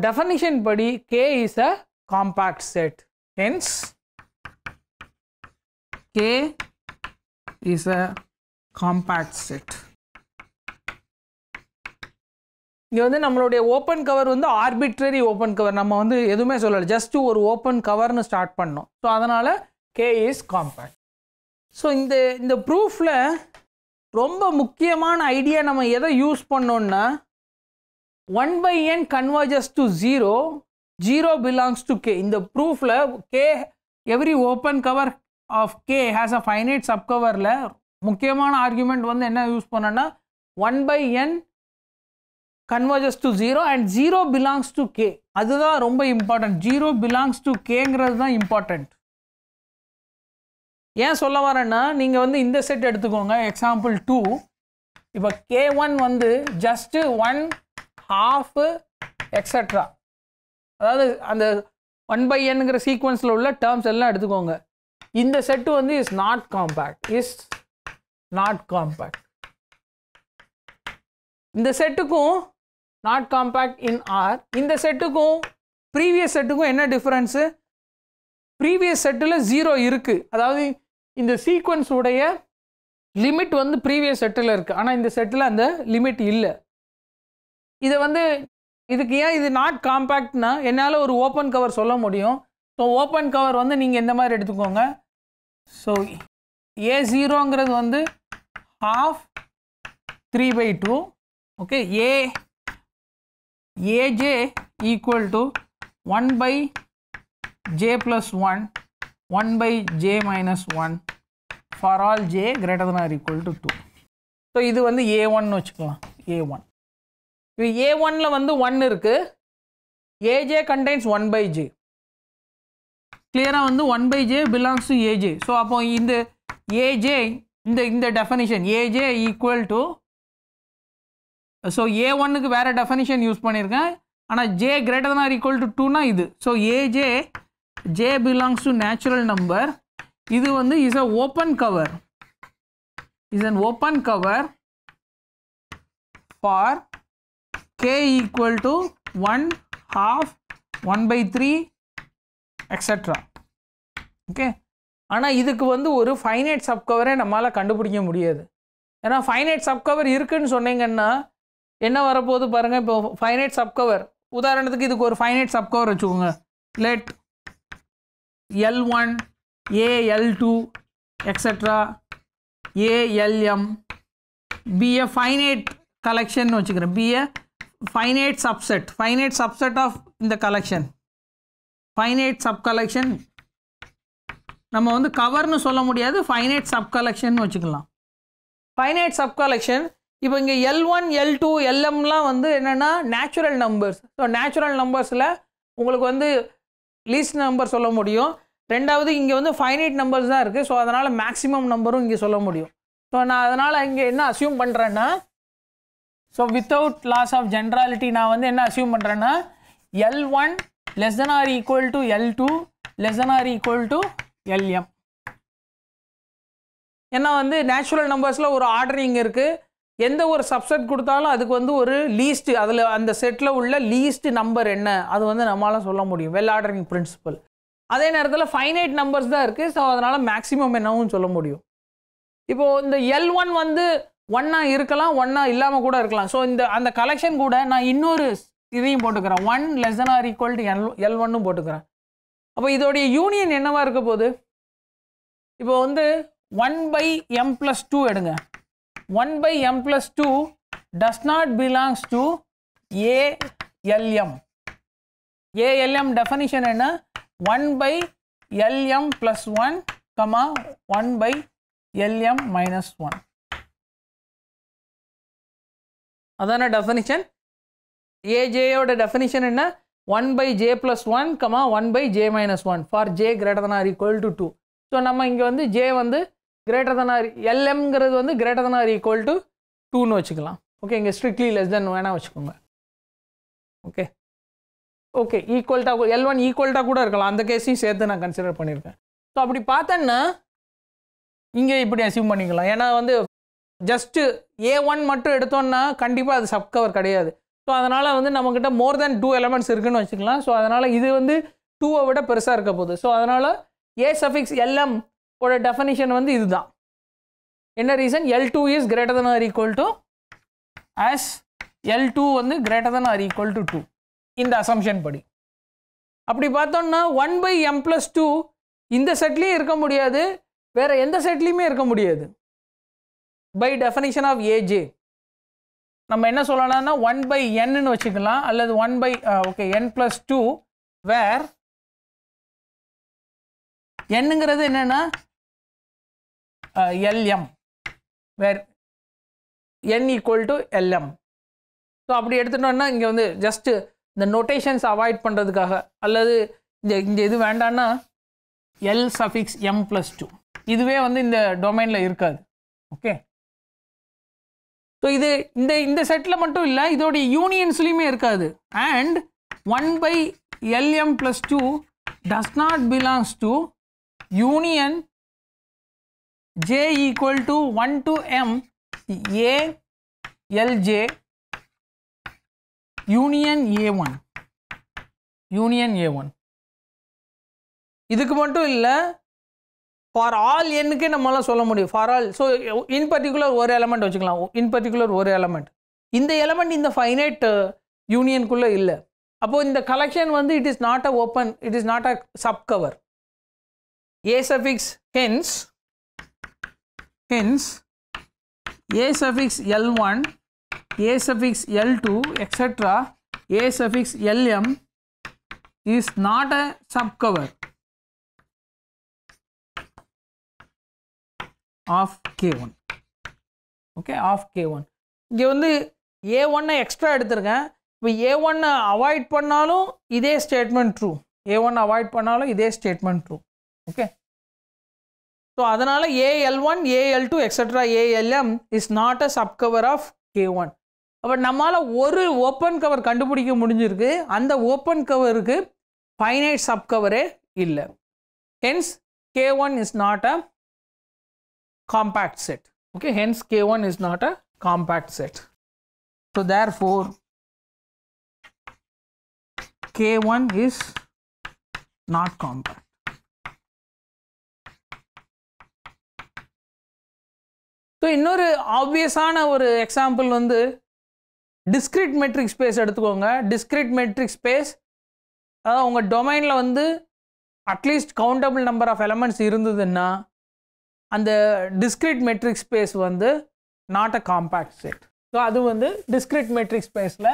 A: டெஃபனிஷன் படி K is a compact set. Hence, K is a compact set. இங்கே வந்து நம்மளுடைய ஓப்பன் கவர் வந்து ஆர்பிட்ரரி ஓப்பன் கவர் நம்ம வந்து எதுவுமே சொல்லலை ஜஸ்ட் ஒரு ஓப்பன் கவர்னு ஸ்டார்ட் பண்ணோம் ஸோ அதனால் கே இஸ் காம்பேக்ட் ஸோ இந்த இந்த ப்ரூஃபில் ரொம்ப முக்கியமான ஐடியா நம்ம எதை யூஸ் பண்ணோன்னா one by N converges to zero zero belongs to K இந்த ப்ரூஃபில் K every open cover of K has a finite கவரில் முக்கியமான ஆர்குமெண்ட் வந்து என்ன யூஸ் பண்ணோன்னா one by N converges to zero and zero belongs to K அதுதான் ரொம்ப important zero belongs to கேங்கிறது தான் இம்பார்ட்டண்ட் ஏன் சொல்ல வரேன்னா நீங்கள் வந்து இந்த செட் எடுத்துக்கோங்க எக்ஸாம்பிள் டூ இப்போ கே ஒன் வந்து ஜஸ்ட்டு ஒன் ஹாஃபு எக்ஸட்ரா அதாவது அந்த ஒன் பை என்ங்கிற சீக்வன்ஸில் உள்ள டேர்ம்ஸ் எல்லாம் எடுத்துக்கோங்க இந்த செட்டு வந்து is not compact is not compact இந்த செட்டுக்கும் நாட் காம்பேக்ட் இன் ஆர் இந்த செட்டுக்கும் ப்ரீவியஸ் செட்டுக்கும் என்ன டிஃப்ரென்ஸு ப்ரீவியஸ் செட்டில் ஜீரோ இருக்குது அதாவது இந்த உடைய லிமிட் வந்து ப்ரீவியஸ் செட்டில் இருக்குது ஆனால் இந்த செட்டில் அந்த லிமிட் இல்லை இதை வந்து இதுக்கு ஏன் இது நாட் காம்பேக்ட்னா என்னால் ஒரு ஓப்பன் கவர் சொல்ல முடியும் ஸோ ஓப்பன் கவர் வந்து நீங்கள் எந்த மாதிரி எடுத்துக்கோங்க ஸோ ஏ ஜீரோங்கிறது வந்து half three by two okay A A J equal to one by J plus one one by J minus one for all J greater than R equal to two so இது வந்து ஏ ஒன்னு வச்சுக்கலாம் ஏ one இப்போ ஏ ஒனில் வந்து one இருக்குது A J contains one by J கிளியராக வந்து one by J belongs to A J so அப்போ இந்த ஏஜே இந்த இந்த definition A J equal to so A ஒன்னுக்கு வேறு டெஃபனிஷன் யூஸ் பண்ணியிருக்கேன் ஆனால் J greater than equal to டூனா இது so A J J belongs to natural number இது வந்து is a open cover is an open cover for k equal to 1 half 1 by 3 etc. okay. ஆனால் இதுக்கு வந்து ஒரு ஃபைனைட் சப்கவரை நம்மளால் கண்டுபிடிக்க முடியாது ஏன்னா ஃபைனைட் சப்கவர் இருக்குன்னு சொன்னீங்கன்னா என்ன வரப்போகுது பாருங்கள் இப்போ ஃபைனைட் சப்கவர் உதாரணத்துக்கு இதுக்கு ஒரு ஃபைனைட் சப்கவர் வச்சுக்கோங்க let L one A L two extra A L M be a finite collection வச்சுக்கிறேன் be a finite subset finite subset of இந்த collection finite sub collection நம்ம வந்து கவர்னு சொல்ல முடியாது ஃபைனைட் சப் கலெக்ஷன் வச்சுக்கலாம் ஃபைனைட் சப் கலெக்ஷன் இப்போ இங்கே எல் ஒன் எல் டூ எல்எம்லாம் வந்து என்னென்னா நேச்சுரல் நம்பர்ஸ் ஸோ நேச்சுரல் நம்பர்ஸில் உங்களுக்கு வந்து லீஸ்ட் நம்பர் சொல்ல முடியும் ரெண்டாவது இங்கே வந்து ஃபைனைட் நம்பர்ஸ் தான் இருக்குது ஸோ அதனால் மேக்ஸிமம் நம்பரும் இங்கே சொல்ல முடியும் ஸோ நான் அதனால் இங்கே என்ன அசியூம் பண்ணுறேன்னா so without loss of generality நான் வந்து என்ன அசியூம் பண்ணுறேன்னா L one less than R equal to L two less than R equal to L M ஏன்னா வந்து நேச்சுரல் நம்பர்ஸில் ஒரு ஆர்டரிங் இருக்குது எந்த ஒரு சப்செட் கொடுத்தாலும் அதுக்கு வந்து ஒரு லீஸ்ட்டு அதில் அந்த செட்டில் உள்ள லீஸ்ட்டு நம்பர் என்ன அது வந்து நம்மளால் சொல்ல முடியும் வெல் ஆர்டரிங் பிரின்சிபல் அதே நேரத்தில் ஃபைனைட் நம்பர்ஸ் தான் இருக்குது ஸோ அதனால் மேக்ஸிமம் என்னவும் சொல்ல முடியும் இப்போது இந்த எல் ஒன் வந்து ஒன்னா இருக்கலாம் ஒன்னா இல்லாமல் கூட இருக்கலாம் ஸோ இந்த அந்த கலெக்ஷன் கூட நான் இன்னொரு இதையும் போட்டுக்கிறேன் one less or equal to L L ஒன்னும் போட்டுக்கிறேன் அப்போ இதோடைய யூனியன் என்னவாக இருக்க போது இப்போ வந்து one by M plus two எடுங்க one by M plus two does not belongs to A L M A L M definition என்ன one by L M plus one comma one by L M minus one அதான டெஃபனிஷன் ஏஜேயோட டெஃபனிஷன் என்ன one by J plus one comma one by J minus one for J greater than R equal to two so நம்ம இங்கே வந்து J வந்து greater than or எல்எம்ங்கிறது வந்து greater than R equal to டூன்னு வச்சுக்கலாம் ஓகே இங்கே ஸ்ட்ரிக்ட்லி லெஸ் தென் வேணால் வச்சுக்கோங்க ஓகே ஓகே ஈக்குவல்ட்டாக எல் ஒன் ஈக்குவல்ட்டாக கூட இருக்கலாம் அந்த கேஸையும் சேர்த்து நான் கன்சிடர் பண்ணியிருக்கேன் ஸோ அப்படி பார்த்தேன்னா இங்கே இப்படி அசியூம் பண்ணிக்கலாம் ஏன்னா வந்து ஜஸ்ட்டு ஏ ஒன் மட்டும் எடுத்தோன்னா கண்டிப்பாக அது சப் கவர் கிடையாது ஸோ அதனால் வந்து நம்மக்கிட்ட மோர் தேன் டூ எலமெண்ட்ஸ் இருக்குதுன்னு வச்சுக்கலாம் ஸோ அதனால் இது வந்து டூவை விட பெருசாக இருக்க போகுது ஸோ அதனால் ஏ சஃபிக்ஸ் எல்எம் ஓட டெஃபனிஷன் வந்து இதுதான் என்ன reason L two is greater than R equal to as L two வந்து greater than R equal to two இந்த அசம்ஷன் படி அப்படி பார்த்தோம்னா one by M plus two இந்த செட்லேயும் இருக்க முடியாது வேறு எந்த செட்லேயுமே இருக்க முடியாது பை டெஃபனிஷன் ஆஃப் ஏஜே நம்ம என்ன சொல்லலாம்னா ஒன் பை என்னு வச்சுக்கலாம் அல்லது one by okay N plus two where
B: என்னங்கிறது என்னென்னா L M
A: where N equal to L M so அப்படி எடுத்துட்டோம்னா இங்கே வந்து ஜஸ்ட்டு இந்த நொட்டேஷன்ஸ் அவாய்ட் பண்ணுறதுக்காக அல்லது இந்த இந்த இது வேண்டான்னா L suffix M plus two இதுவே வந்து இந்த டொமைனில் இருக்காது ஓகே ஸோ இது இந்த இந்த செட்டில் மட்டும் இல்லை இதோடைய யூனியன்ஸ்லையுமே இருக்காது and one by L M plus two does not belongs to union J equal to one to M A L J union A one union A one இதுக்கு மட்டும் இல்லை ஃபார் ஆல் எண்ணுக்கே நம்மளால் சொல்ல முடியும் for all so in particular ஒரு element வச்சுக்கலாம் in particular ஒரு எலமெண்ட் இந்த எலமெண்ட் இந்த ஃபைனைட் யூனியனுக்குள்ளே uh, இல்லை அப்போது இந்த கலெக்ஷன் வந்து it is not a open it is not a subcover hence suffix L one a suffix L two etcetera l2 etc L M is not a subcover
B: of K one
A: okay of K one இங்கே வந்து ஏ ஒன்னை extra எடுத்திருக்கேன் இப்போ ஏ ஒன்னை avoid பண்ணாலும் இதே statement true A one avoid பண்ணாலும் இதே ஸ்டேட்மெண்ட் ட்ரூ ஓகே ஸோ அதனால் A L one A L two extra A L M is not a subcover of K one அப்போ நம்மளால் ஒரு ஓப்பன் கவர் கண்டுபிடிக்க முடிஞ்சிருக்கு அந்த ஓப்பன் கவருக்கு ஃபைனைட் கவரே இல்லை hence K one is not a compact set. Okay, hence K1 is not a compact set. So therefore,
B: K1 is not compact.
A: So இன்னொரு ஆப்வியஸான ஒரு எக்ஸாம்பிள் வந்து டிஸ்கிரிட் மெட்ரிக் ஸ்பேஸ் எடுத்துக்கோங்க டிஸ்கிரிட் மெட்ரிக் ஸ்பேஸ் அதாவது உங்கள் டொமைனில் வந்து at least countable number of elements இருந்ததுன்னா அந்த டிஸ்கிரிட் மெட்ரிக் ஸ்பேஸ் வந்து not a compact set so அது வந்து டிஸ்கிரிட் மெட்ரிக் ஸ்பேஸில்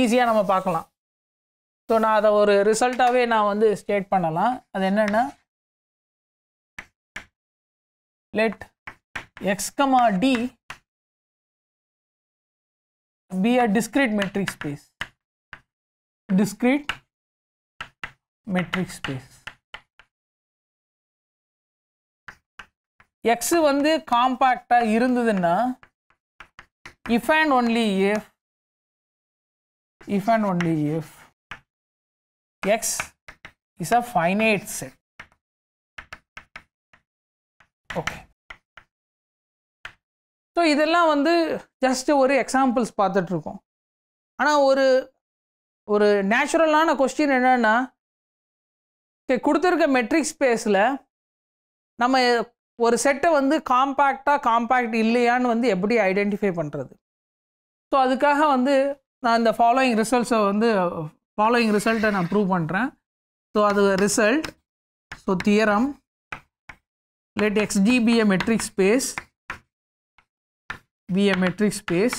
A: ஈஸியாக நம்ம பார்க்கலாம் ஸோ நான் அதை ஒரு ரிசல்ட்டாகவே நான் வந்து ஸ்டேட் பண்ணலாம்
B: அது என்னென்னா let X comma D be a discrete metric space discrete metric space X வந்து காம்பேக்டாக இருந்ததுன்னா if and only if if and only if x இஸ் a finite set.
A: Okay so இதெல்லாம் வந்து ஜஸ்ட் ஒரு எக்ஸாம்பிள்ஸ் பார்த்துட்ருக்கோம் ஆனால் ஒரு ஒரு நேச்சுரலான கொஸ்டின் என்னென்னா கொடுத்துருக்க மெட்ரிக் ஸ்பேஸில் நம்ம ஒரு செட்டை வந்து காம்பேக்டாக காம்பேக்ட் இல்லையான்னு வந்து எப்படி ஐடென்டிஃபை பண்ணுறது ஸோ அதுக்காக வந்து நான் இந்த ஃபாலோயிங் ரிசல்ட்ஸை வந்து ஃபாலோயிங் ரிசல்ட்டை நான் ப்ரூவ் பண்ணுறேன் ஸோ அது result so theorem let xd be space metric space be a metric space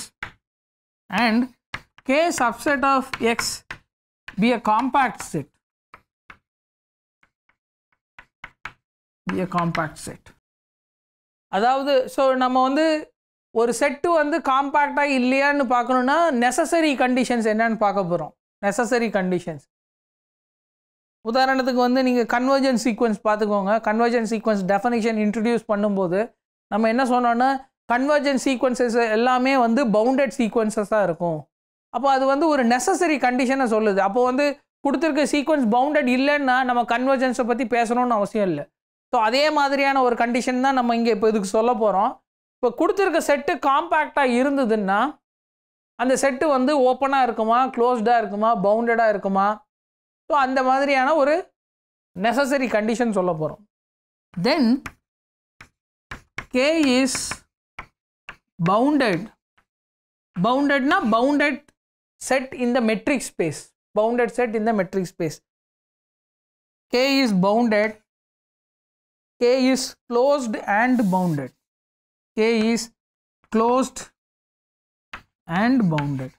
A: and k
B: subset of x be a compact set
A: be a அதாவது ஸோ நம்ம வந்து ஒரு செட்டு வந்து காம்பேக்டாக இல்லையான்னு பார்க்கணுன்னா நெசசரி கண்டிஷன்ஸ் என்னன்னு பார்க்க போகிறோம் நெசசரி கண்டிஷன்ஸ் உதாரணத்துக்கு வந்து நீங்கள் கன்வர்ஜன் சீக்வன்ஸ் பார்த்துக்கோங்க கன்வர்ஜன் சீக்வன்ஸ் டெஃபனிஷன் இன்ட்ரடியூஸ் பண்ணும்போது நம்ம என்ன சொன்னோன்னா கன்வர்ஜன் சீக்வன்சஸ் எல்லாமே வந்து பவுண்டட் சீக்வன்சஸாக இருக்கும் அப்போ அது வந்து ஒரு நெசசரி கண்டிஷனை சொல்லுது அப்போ வந்து கொடுத்துருக்க சீக்வன்ஸ் பவுண்டட் இல்லைன்னா நம்ம கன்வர்ஜன்ஸை பற்றி பேசணும்னு அவசியம் இல்லை ஸோ அதே மாதிரியான ஒரு கண்டிஷன் தான் நம்ம இங்கே இப்போ இதுக்கு சொல்ல போகிறோம் இப்போ கொடுத்துருக்க செட்டு காம்பேக்டாக இருந்ததுன்னா அந்த செட்டு வந்து ஓப்பனாக இருக்குமா க்ளோஸ்டாக இருக்குமா பவுண்டடாக இருக்குமா ஸோ அந்த மாதிரியான ஒரு நெசசரி கண்டிஷன் சொல்ல போகிறோம் தென் கே இஸ் பவுண்டட் பவுண்டட்னா bounded set in the metric space bounded set in the metric space K is bounded K is closed and bounded.
B: K is closed and bounded.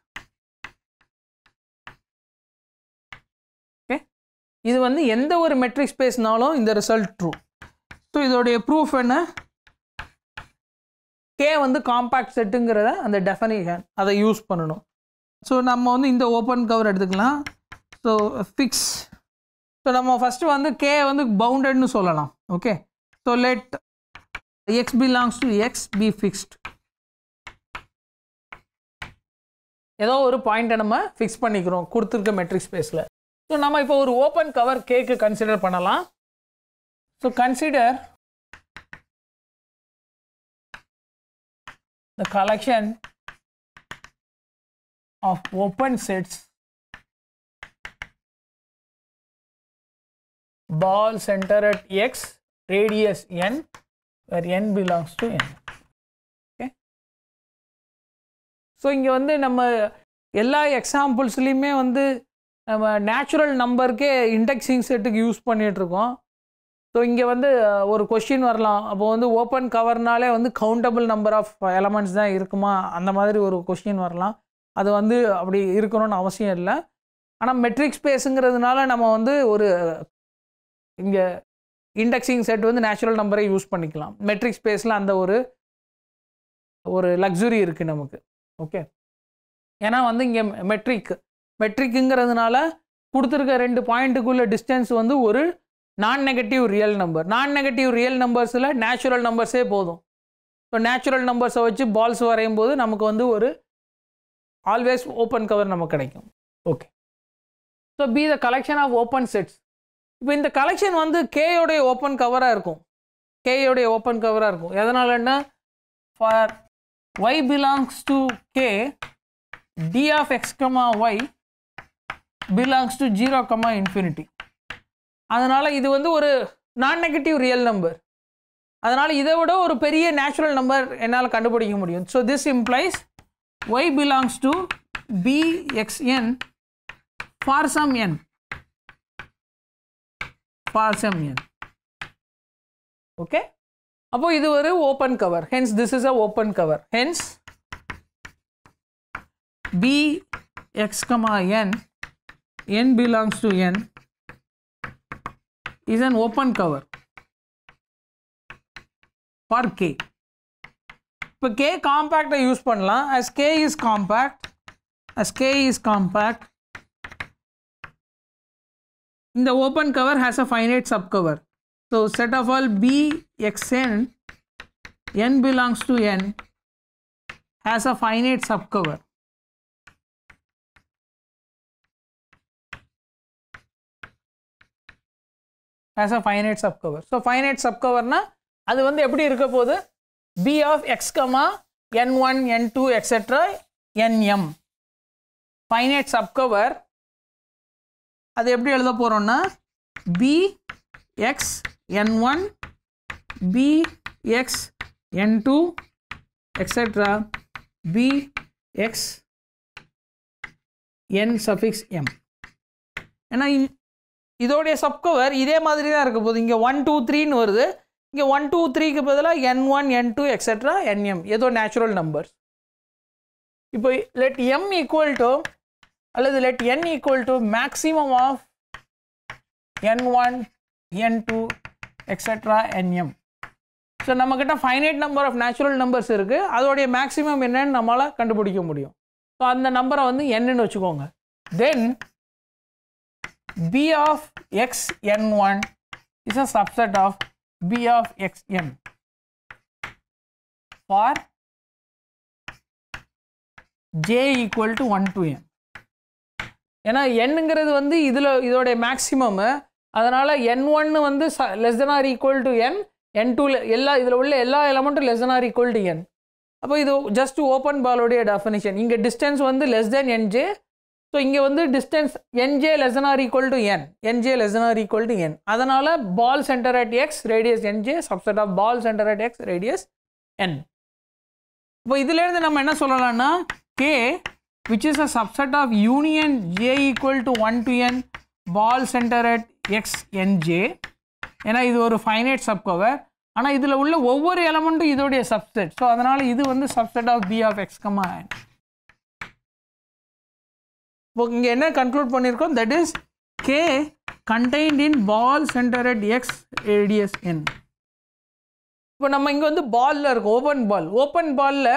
A: இது வந்து எந்த ஒரு metric ஸ்பேஸ்னாலும் இந்த result true so இதோடைய proof என்ன K வந்து compact செட்டுங்கிறத அந்த டெஃபனிஷன் அதை யூஸ் பண்ணணும் ஸோ நம்ம வந்து இந்த ஓப்பன் கவர் எடுத்துக்கலாம் ஸோ ஃபிக்ஸ் ஸோ நம்ம ஃபஸ்ட்டு வந்து கே வந்து பவுண்டட்னு சொல்லலாம் okay So, let x belongs to x be fixed. ஏதோ ஒரு பாயிண்ட் நம்ம ஃபிக்ஸ் பண்ணிக்கிறோம் கொடுத்துருக்க மெட்ரிக் ஸ்பேஸில் ஸோ நம்ம இப்போ ஒரு ஓப்பன் கவர் கேக்கு கன்சிடர் பண்ணலாம்
B: so consider the collection of open sets ball centre at X radius n where n belongs to n. Okay.
A: So, இங்க வந்து நம்ம எல்லா எக்ஸாம்பிள்ஸ்லையுமே வந்து நம்ம நேச்சுரல் நம்பருக்கே இண்டெக்ஸிங் செட்டுக்கு யூஸ் பண்ணிகிட்ருக்கோம் ஸோ இங்கே வந்து ஒரு கொஷின் வரலாம் அப்போ வந்து ஓப்பன் கவர்னாலே வந்து கவுண்டபிள் நம்பர் ஆஃப் எலமெண்ட்ஸ் தான் இருக்குமா அந்த மாதிரி ஒரு கொஷின் வரலாம் அது வந்து அப்படி இருக்கணும்னு அவசியம் இல்லை ஆனால் மெட்ரிக் ஸ்பேஸுங்கிறதுனால நம்ம வந்து ஒரு இங்கே இண்டெக்ஸிங் செட் வந்து நேச்சுரல் நம்பரை யூஸ் பண்ணிக்கலாம் மெட்ரிக் ஸ்பேஸில் அந்த ஒரு ஒரு லக்ஸுரி இருக்குது நமக்கு ஓகே ஏன்னா வந்து இங்கே மெட்ரிக் மெட்ரிக்குங்கிறதுனால கொடுத்துருக்க ரெண்டு பாயிண்ட்டுக்குள்ள டிஸ்டன்ஸ் வந்து ஒரு non negative real number non negative real நம்பர்ஸில் நேச்சுரல் நம்பர்ஸே போதும் ஸோ நேச்சுரல் நம்பர்ஸை வச்சு பால்ஸ் வரையும் போது நமக்கு வந்து ஒரு ஆல்வேஸ் ஓப்பன் கவர் நமக்கு கிடைக்கும் okay so B the collection of open sets இப்போ இந்த கலெக்ஷன் வந்து கேயோடைய ஓப்பன் கவராக இருக்கும் கேயோடைய ஓப்பன் கவராக இருக்கும் எதனாலன்னா for Y belongs to K D of X comma Y belongs to zero comma infinity அதனால் இது வந்து ஒரு நான் நெகட்டிவ் ரியல் நம்பர் அதனால் இதை விட ஒரு பெரிய நேச்சுரல் நம்பர் என்னால் கண்டுபிடிக்க முடியும் so this implies Y belongs to N for some N for some N okay அப்போ இது ஒரு open cover hence this is a open cover hence B X comma N N belongs to N is an open cover for K இப்போ K காம்பேக்டை use பண்ணலாம் as K is compact as K is compact in The open cover has a finite sub cover So set of all B xn n belongs to n has a finite sub cover has a finite sub cover So finite sub cover na adu vandu eppadi இருக்க podu B of x, comma n1, n2, etc. nm. Finite sub cover அது எப்படி எழுத போகிறோன்னா B X N one B X N two extra B X N suffix M ஏன்னா இதோடைய subcover இதே மாதிரி தான் இருக்க போகுது இங்கே ஒன் டூ த்ரீன்னு வருது இங்கே ஒன் டூ த்ரீக்கு பதிலாக N one N two etcetera M ஏதோ நேச்சுரல் நம்பர்ஸ் இப்போ லெட் எம் ஈக்குவல் டு அல்லது let N equal to maximum of N one N two extra N M so நம்மக்கிட்ட finite number of natural numbers இருக்குது அதோடைய maximum என்னன்னு நம்மளால் கண்டுபிடிக்க முடியும் ஸோ அந்த நம்பரை வந்து என்னன்னு வச்சுக்கோங்க then B of X N one
B: is a subset of B of X M for
A: J equal to one to M ஏன்னா எண்ணுங்கிறது வந்து இதில் இதோடைய மேக்ஸிமம் அதனால் என் ஒன்று வந்து ச less than R equal to N N டூவில் எல்லா இதில் உள்ள எல்லா எலமெண்ட்டும் less than R equal to N அப்போ இது ஜஸ்ட் ஓப்பன் பாலோடைய டெஃபினிஷன் இங்கே டிஸ்டன்ஸ் வந்து லெஸ் தென் என்ஜே ஸோ இங்கே வந்து distance N J less than R equal to N N J less than R equal to N அதனால் ball centre at X radius N J subset of ball centre at X radius N இப்போ இதுலேருந்து நம்ம என்ன சொல்லலாம்னா K which is a subset of union j equal to 1 to n ball center at x nj ஏன்னா இது ஒரு finite subcover ஆனால் இதில் உள்ள ஒவ்வொரு எலமெண்ட்டும் இதோடைய சப்செட் ஸோ அதனால் இது வந்து subset of B of X comma இப்போ இங்கே என்ன கன்க்ளூட் பண்ணியிருக்கோம் that is K contained in ball centre at X radius N இப்போ நம்ம இங்கே வந்து பாலில் இருக்கோம் ஓப்பன் பால் ஓப்பன் பாலில்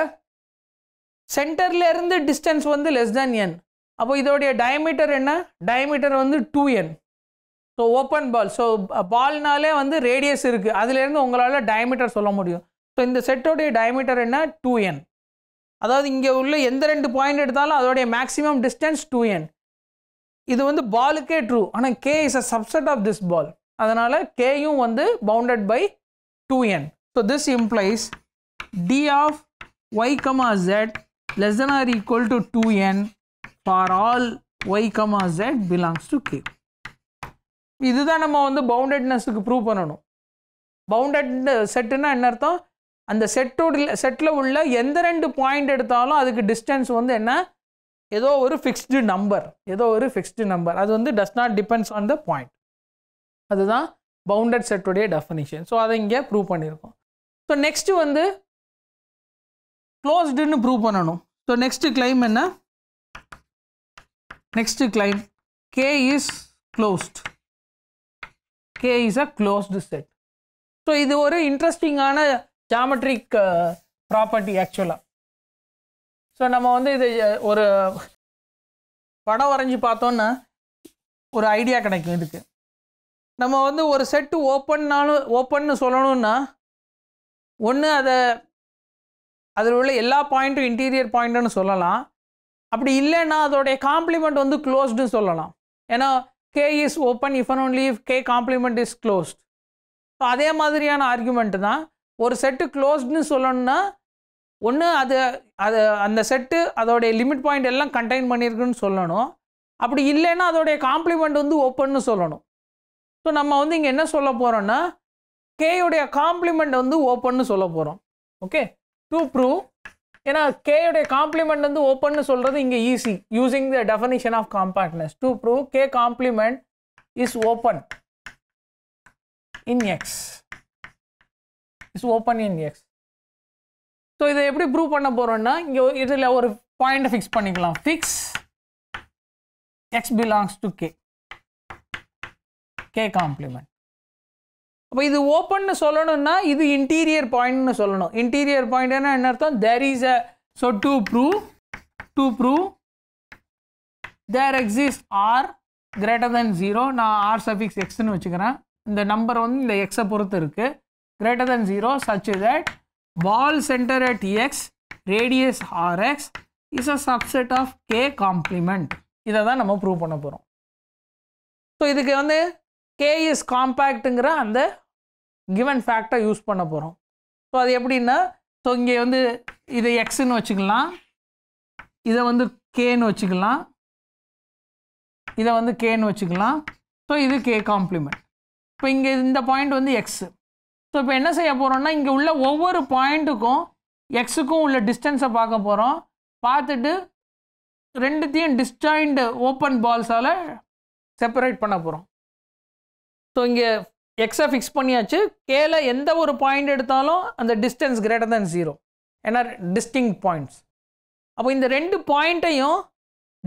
A: சென்டர்லேருந்து டிஸ்டன்ஸ் வந்து லெஸ் தேன் என் அப்போ இதோடைய டயமீட்டர் என்ன டயமீட்டர் வந்து two N so open ball so பால்னாலே வந்து ரேடியஸ் இருக்குது அதுலேருந்து உங்களால் டயமீட்டர் சொல்ல முடியும் ஸோ இந்த செட்டோடைய டயமீட்டர் என்ன டூ என் அதாவது இங்கே உள்ள எந்த ரெண்டு பாயிண்ட் எடுத்தாலும் அதோடைய மேக்ஸிமம் டிஸ்டன்ஸ் டூ என் இது வந்து பாலுக்கே ட்ரூ ஆனால் K is a subset of this ball அதனால் கேயும் வந்து bounded by two N so this implies D of Y comma Z less than or equal to 2n for all y comma z belongs to k இதுதான் நம்ம வந்து பவுண்டட்னஸுக்கு prove பண்ணணும் bounded செட்டுனா என்ன அர்த்தம் அந்த செட்டோட செட்டில் உள்ள எந்த ரெண்டு பாயிண்ட் எடுத்தாலும் அதுக்கு டிஸ்டன்ஸ் வந்து என்ன ஏதோ ஒரு ஃபிக்ஸ்டு நம்பர் ஏதோ ஒரு ஃபிக்ஸ்டு நம்பர் அது வந்து does not depends on the point அதுதான் பவுண்டட் செட்டுடைய டெஃபினிஷன் ஸோ அதை இங்கே ப்ரூவ் பண்ணியிருக்கோம் ஸோ நெக்ஸ்ட்டு வந்து க்ளோஸ்டுன்னு ப்ரூவ் பண்ணணும் ஸோ நெக்ஸ்ட்டு கிளைம் என்ன next claim K is closed K is a closed set so இது ஒரு இன்ட்ரெஸ்டிங்கான ஜாமெட்ரிக் ப்ராப்பர்ட்டி ஆக்சுவலாக ஸோ நம்ம வந்து இது ஒரு படம் வரைஞ்சி பார்த்தோன்னா ஒரு ஐடியா கிடைக்கும் இதுக்கு நம்ம வந்து ஒரு செட்டு ஓப்பன்னாலும் ஓப்பன்னு சொல்லணும்னா ஒன்று அதை அதில் உள்ள எல்லா பாயிண்ட்டும் இன்டீரியர் பாயிண்ட்டுன்னு சொல்லலாம் அப்படி இல்லைன்னா அதோடைய காம்ப்ளிமெண்ட் வந்து க்ளோஸ்டுன்னு சொல்லலாம் ஏன்னா K is open if and only if K complement is closed so அதே மாதிரியான ஆர்குமெண்ட் தான் ஒரு செட்டு க்ளோஸ்டுன்னு சொல்லணும்னா ஒன்று அது அது அந்த செட்டு அதோடைய லிமிட் பாயிண்ட் எல்லாம் கண்டெயின் பண்ணியிருக்குன்னு சொல்லணும் அப்படி இல்லைன்னா அதோடைய காம்ப்ளிமெண்ட் வந்து ஓப்பன்னு சொல்லணும் ஸோ நம்ம வந்து இங்கே என்ன சொல்ல போகிறோன்னா கேயுடைய காம்ப்ளிமெண்ட் வந்து ஓப்பன்னு சொல்ல போகிறோம் ஓகே டு ப்ரூவ் ஏன்னா கேயோடைய காம்ப்ளிமெண்ட் வந்து ஓப்பன் சொல்கிறது இங்கே easy using the definition of compactness to prove K complement is open in X is open in X so இதை எப்படி ப்ரூவ் பண்ண போகிறோன்னா இங்கே இதில் ஒரு பாயிண்ட் ஃபிக்ஸ் பண்ணிக்கலாம் fix X belongs to K K complement அப்போ இது ஓப்பன்னு சொல்லணும்னா இது இன்டீரியர் பாயிண்ட்னு சொல்லணும் இன்டீரியர் பாயிண்ட்னா என்ன அர்த்தம் there is a so to prove to prove there exist R greater than zero நான் ஆர் சஃபிக்ஸ் எக்ஸ்னு வச்சுக்கிறேன் இந்த நம்பர் வந்து இந்த எக்ஸை பொறுத்து இருக்குது greater than zero such that center at X radius R X is a subset of K complement இதை தான் நம்ம ப்ரூவ் பண்ண போகிறோம் ஸோ இதுக்கு வந்து கே இஸ் காம்பேக்ட்டுங்கிற அந்த கிவன் ஃபேக்டை யூஸ் பண்ண போகிறோம் ஸோ அது எப்படின்னா ஸோ இங்கே வந்து இதை எக்ஸுன்னு வச்சுக்கலாம் இதை வந்து கேன்னு வச்சுக்கலாம் இதை வந்து கேன்னு வச்சுக்கலாம் ஸோ இது கே காம்ப்ளிமெண்ட் இப்போ இங்கே இந்த பாயிண்ட் வந்து எக்ஸு ஸோ இப்போ என்ன செய்ய போகிறோம்னா இங்கே உள்ள ஒவ்வொரு பாயிண்ட்டுக்கும் எக்ஸுக்கும் உள்ள டிஸ்டன்ஸை பார்க்க போகிறோம் பார்த்துட்டு ரெண்டுத்தையும் டிஸ்ஜாயின்டு ஓப்பன் பால்ஸால் செப்பரேட் பண்ண போகிறோம் ஸோ இங்கே எக்ஸை ஃபிக்ஸ் பண்ணியாச்சு கேல எந்த ஒரு பாயிண்ட் எடுத்தாலும் அந்த டிஸ்டன்ஸ் கிரேட்டர் தேன் ஜீரோ ஏன்னா டிஸ்டிங் பாயிண்ட்ஸ் அப்போ இந்த ரெண்டு பாயிண்ட்டையும்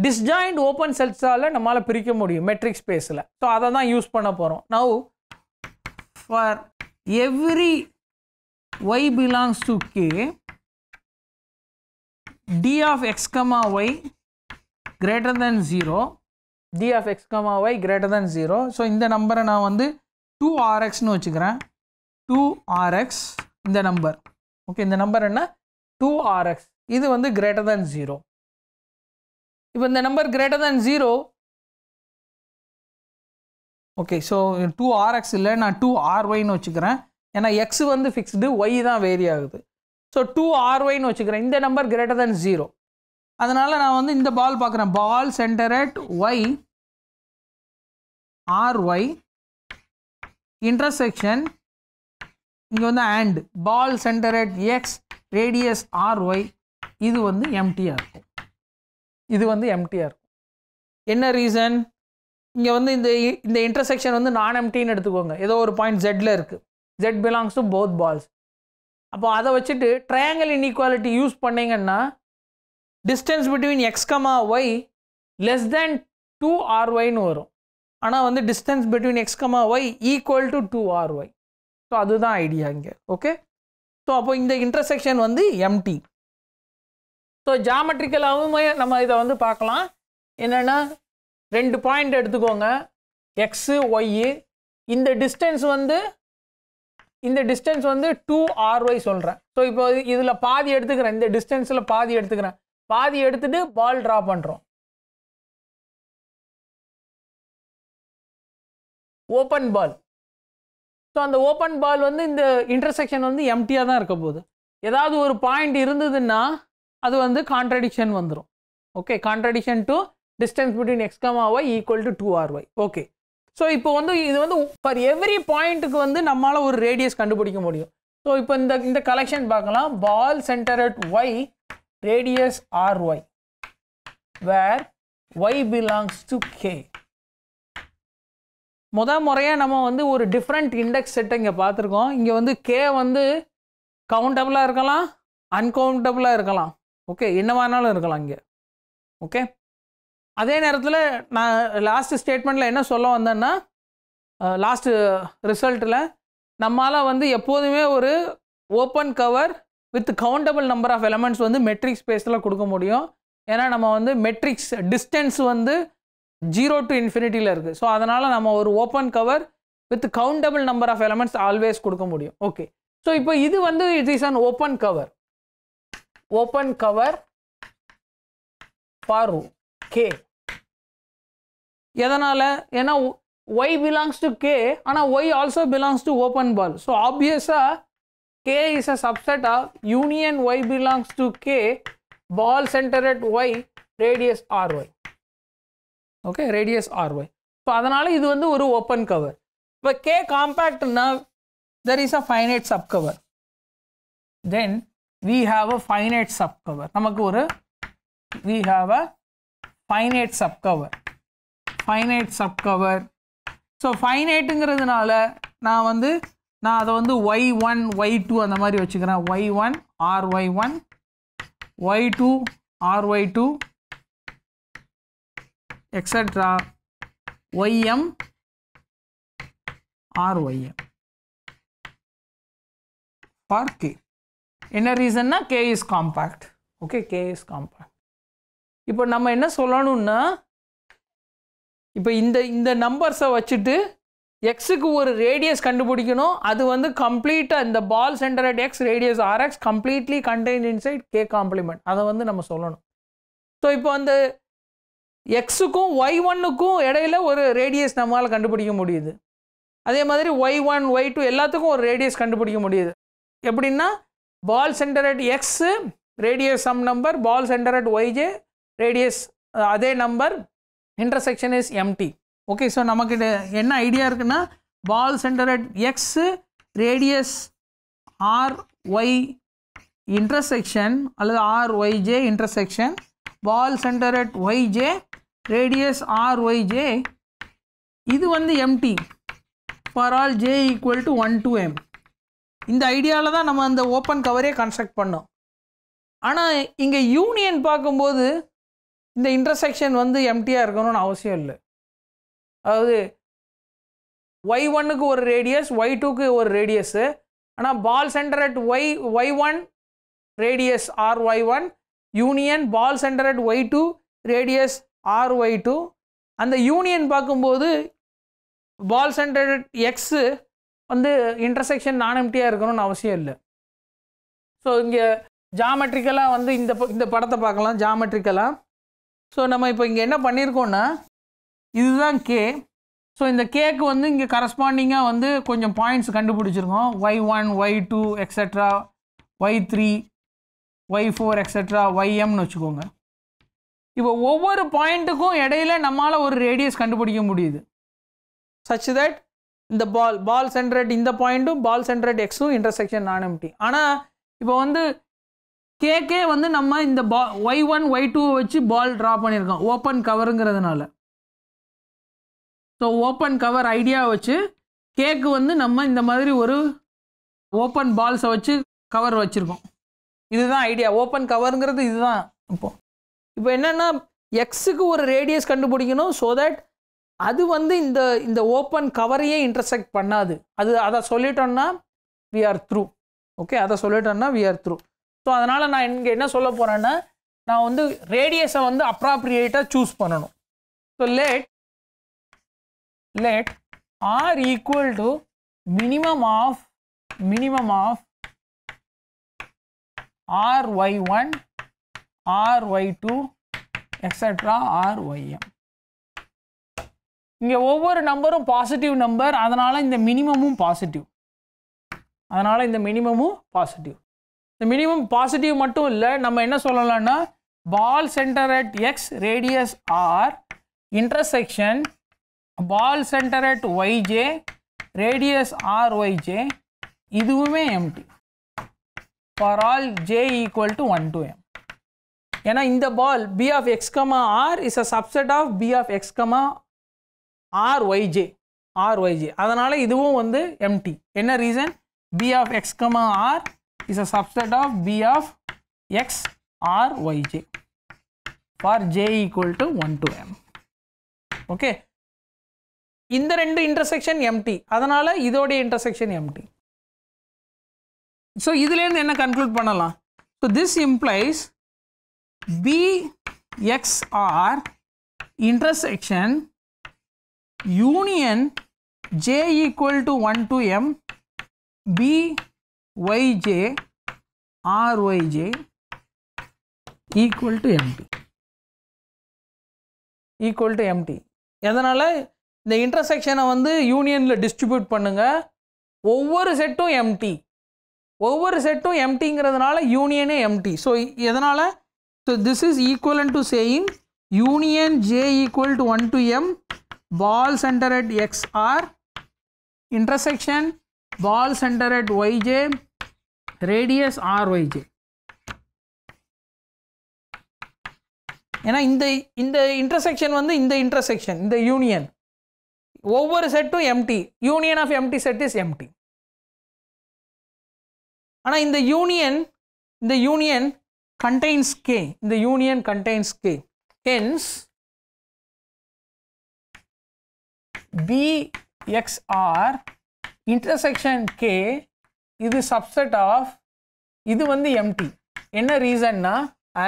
A: டிஸ்ஜாயிண்ட் ஓப்பன் செல்ஸால் நம்மளால் பிரிக்க முடியும் மெட்ரிக் ஸ்பேஸில் ஸோ அதை தான் யூஸ் பண்ண போகிறோம் now for every Y belongs to K D of X comma Y greater than zero D of X comma Y greater than zero so இந்த நம்பரை நான் வந்து டூ ஆர்எக்ஸ்னு வச்சுக்கிறேன் டூ ஆர்எக்ஸ் இந்த நம்பர் ஓகே இந்த நம்பர் என்ன டூ ஆர்எக்ஸ் இது வந்து கிரேட்டர் தேன் ஜீரோ இப்போ இந்த நம்பர் greater than zero okay so two R X இல்லை நான் டூ ஆர்ஒய்னு வச்சுக்கிறேன் ஏன்னா எக்ஸ் வந்து ஃபிக்ஸ்டு ஒய் தான் வேரி ஆகுது ஸோ டூ ஆர்ஒய்னு வச்சுக்கிறேன் இந்த நம்பர் கிரேட்டர் தேன் ஜீரோ அதனால் நான் வந்து இந்த பால் பார்க்குறேன் ball centre at Y R Y intersection இங்கே வந்து and ball centre at X radius R Y இது வந்து எம்டியாக இருக்கும் இது வந்து எம்டியாக இருக்கும் என்ன ரீசன் இங்கே வந்து இந்த இந்த இன்டர்செக்ஷன் வந்து நான் எம்டின்னு எடுத்துக்கோங்க ஏதோ ஒரு பாயிண்ட் ஜெட்டில் இருக்குது Z belongs to both balls அப்போ அதை வச்சுட்டு ட்ரையாங்கல் இன்இக்வாலிட்டி யூஸ் பண்ணிங்கன்னா distance between x, y Y less 2ry two R வரும் ஆனால் வந்து distance between X comma Y equal to two R Y so அதுதான் ஐடியா இங்கே ஓகே ஸோ அப்போ இந்த இன்டர்செக்ஷன் வந்து எம்டி ஸோ ஜாமெட்ரிக்கலாகவும் நம்ம இதை வந்து பார்க்கலாம் என்னென்னா ரெண்டு பாயிண்ட் எடுத்துக்கோங்க எக்ஸு ஒய்யு இந்த டிஸ்டன்ஸ் வந்து இந்த டிஸ்டன்ஸ் வந்து டூ ஆர் ஒய் சொல்கிறேன் ஸோ இப்போ இதில் பாதி எடுத்துக்கிறேன் இந்த டிஸ்டன்ஸில் பாதி எடுத்துக்கிறேன் பாதி எடுத்துட்டு பால் ட்ரா பண்ணுறோம் ஓப்பன் பால் ஸோ அந்த ஓப்பன் பால் வந்து இந்த இன்டர்செக்ஷன் வந்து எம்டியாக தான் இருக்க போகுது ஏதாவது ஒரு பாயிண்ட் இருந்ததுன்னா அது வந்து கான்ட்ரடிக்ஷன் வந்துடும் okay contradiction to distance between X comma Y equal to two R Y okay so இப்போ வந்து இது வந்து ஃபார் எவ்ரி பாயிண்ட்டுக்கு வந்து நம்மளால் ஒரு ரேடியஸ் கண்டுபிடிக்க முடியும் ஸோ இப்போ இந்த இந்த கலெக்ஷன் பார்க்கலாம் ball centre at Y radius ry where y belongs to k முத முறையாக நம்ம வந்து ஒரு டிஃப்ரெண்ட் இண்டெக்ஸ் செட்டை இங்கே பார்த்துருக்கோம் இங்கே வந்து கே வந்து கவுண்டபுளாக இருக்கலாம் அன்கவுண்டபுளாக இருக்கலாம் ஓகே என்னவானாலும் இருக்கலாம் இங்கே ஓகே அதே நேரத்தில் நான் லாஸ்ட் ஸ்டேட்மெண்ட்டில் என்ன சொல்ல வந்தேன்னா லாஸ்ட்டு ரிசல்ட்டில் நம்மளால் வந்து எப்போதுமே ஒரு open cover with countable number of elements வந்து மெட்ரிக்ஸ் ஸ்பேஸில் கொடுக்க முடியும் ஏன்னா நம்ம வந்து மெட்ரிக்ஸ் டிஸ்டன்ஸ் வந்து ஜீரோ டு இன்ஃபினிட்டியில் இருக்குது ஸோ அதனால் நம்ம ஒரு open cover with countable number of elements always கொடுக்க முடியும் ஓகே ஸோ இப்போ இது வந்து it is an open cover open cover for K எதனால் ஏன்னா ஒய் பிலாங்ஸ் டு கே ஆனால் Y also belongs to open ball so ஆப்வியஸாக K is a subset of union Y belongs to K, ball center Y radius radius RY. Okay radius R Y so அதனால் இது வந்து ஒரு open cover இப்போ K காம்பேக்ட்னா there is a finite subcover then we have a finite subcover நமக்கு ஒரு we have a finite subcover finite subcover so ஃபைனைட்டுங்கிறதுனால நான் வந்து நான் அதை வந்து ஒய் ஒன் ஒய் டூ அந்த மாதிரி வச்சுக்கிறேன் Y one R Y one Y two R Y two
B: extra Y M R Y M
A: for K என்ன ரீசன்னா K is compact okay K is compact இப்போ நம்ம என்ன சொல்லணும்னா இப்போ இந்த இந்த நம்பர்ஸை வச்சுட்டு எக்ஸுக்கு ஒரு ரேடியஸ் கண்டுபிடிக்கணும் அது வந்து கம்ப்ளீட்டாக இந்த ball centre at X radius R X completely contain inside K complement அதை வந்து நம்ம சொல்லணும் ஸோ இப்போ வந்து எக்ஸுக்கும் ஒய் ஒன்னுக்கும் இடையில ஒரு ரேடியஸ் நம்மளால் கண்டுபிடிக்க முடியுது அதே மாதிரி ஒய் ஒன் ஒய் டூ எல்லாத்துக்கும் ஒரு ரேடியஸ் கண்டுபிடிக்க முடியுது எப்படின்னா ball centre at X radius some number ball centre at Y J radius அதே number intersection is empty okay so நமக்கு என்ன ஐடியா இருக்குன்னா ball centre at X radius R Y intersection அல்லது R Y J intersection ball centre at Y J radius R Y J இது வந்து எம்டி for all J equal to one two M இந்த ஐடியாவில் தான் நம்ம அந்த ஓப்பன் கவரே கன்ஸ்ட்ரக்ட் பண்ணோம் ஆனால் இங்கே யூனியன் பார்க்கும்போது இந்த இன்டர்செக்ஷன் வந்து எம்டியாக இருக்கணும்னு அவசியம் இல்லை அதாவது ஒய் ஒன்னுக்கு ஒரு ரேடியஸ் ஒய் டூக்கு ஒரு ரேடியஸ்ஸு ஆனால் ball centre at Y Y one radius R Y one union ball centre at Y two radius R Y two அந்த யூனியன் பார்க்கும்போது பால் சென்டர் அட் எக்ஸு வந்து இன்டர்செக்ஷன் நான் எம்டியாக இருக்கணும்னு அவசியம் இல்லை ஸோ இங்கே ஜாமெட்ரிக்கலாக வந்து இந்த இந்த படத்தை பார்க்கலாம் ஜாமெட்ரிக்கலாக ஸோ நம்ம இப்போ இங்கே என்ன பண்ணியிருக்கோன்னா இதுதான் கே ஸோ இந்த கேக்கு வந்து இங்கே கரஸ்பாண்டிங்காக வந்து கொஞ்சம் பாயிண்ட்ஸ் கண்டுபிடிச்சிருக்கோம் Y one Y two extra Y three Y four extra ஒய்எம்னு வச்சுக்கோங்க இப்போ ஒவ்வொரு பாயிண்ட்டுக்கும் இடையில நம்மளால் ஒரு ரேடியஸ் கண்டுபிடிக்க முடியுது சச் தட் இந்த பால் பால் சென்ட்ரேட் இந்த பாயிண்ட்டும் பால் சென்ட்ரேட் எக்ஸும் இன்டர்செக்ஷன் நான் எம்டி ஆனால் இப்போ வந்து கேக்கே வந்து நம்ம இந்த பா ஒய் ஒன் ஒய் டூ வச்சு பால் ட்ரா பண்ணியிருக்கோம் ஓப்பன் கவருங்கிறதுனால ஸோ ஓப்பன் கவர் ஐடியா வச்சு கேக்கு வந்து நம்ம இந்த மாதிரி ஒரு ஓப்பன் பால்ஸை வச்சு கவர் வச்சுருக்கோம் இதுதான் ஐடியா ஓப்பன் கவருங்கிறது இதுதான் இப்போ இப்போ என்னென்னா எக்ஸுக்கு ஒரு ரேடியஸ் கண்டுபிடிக்கணும் ஸோ தட் அது வந்து இந்த இந்த ஓப்பன் கவரையே இன்டர்செக்ட் பண்ணாது அது அதை சொல்லிட்டோம்னா வி ஆர் த்ரூ ஓகே அதை சொல்லிட்டோம்னா வி ஆர் த்ரூ ஸோ அதனால் நான் இங்கே என்ன சொல்ல போகிறேன்னா நான் வந்து ரேடியஸை வந்து அப்ராப்ரியேட்டாக சூஸ் பண்ணணும் so let let r equal to minimum of minimum of r y2 etc rym இங்கே ஒவ்வொரு நம்பரும் பாசிட்டிவ் நம்பர் அதனால் இந்த மினிமமும் பாசிட்டிவ் அதனால் இந்த மினிமமும் பாசிட்டிவ் இந்த மினிமம் பாசிட்டிவ் மட்டும் இல்லை நம்ம என்ன சொல்லலாம்னா ball centre at X radius R intersection ball center at yj, radius ryj, இதுவுமே empty. For all j equal to 1 to m. ஏன்னா இந்த ball b of x, r is a subset of b of x, r yj, r yj. அதனால இதுவும் வந்து empty. என்ன reason? b of x, r is a subset of b of x, r yj. For j equal to 1 to m. Okay. இந்த ரெண்டு intersection empty அதனால் இதோடைய intersection empty so இதுலேருந்து என்ன கன்க்ளூட் பண்ணலாம் so this implies B X R intersection union J equal to one to M B R Y J equal to empty equal to empty எதனால் இந்த இன்டர்செக்ஷனை வந்து யூனியனில் டிஸ்ட்ரிபியூட் பண்ணுங்கள் ஒவ்வொரு செட்டும் எம்டி ஒவ்வொரு செட்டும் எம்டிங்கிறதுனால யூனியனே எம்டி ஸோ எதனால் so this is equivalent to saying union J equal to one to M ball centre at X R intersection ball centre at Y J radius R Y J ஏன்னா இந்த இந்த இன்டர்செக்ஷன் வந்து இந்த இன்டர்செக்ஷன் இந்த யூனியன் ஒவ்வொரு செட்டும் empty union of empty set is empty ஆனால் இந்த யூனியன் இந்த யூனியன்
B: கண்டெய்ன்ஸ் கே இந்த union contains K hence
A: B X R intersection K இது சப்செட் ஆஃப் இது வந்து எம்டி என்ன ரீசன்னா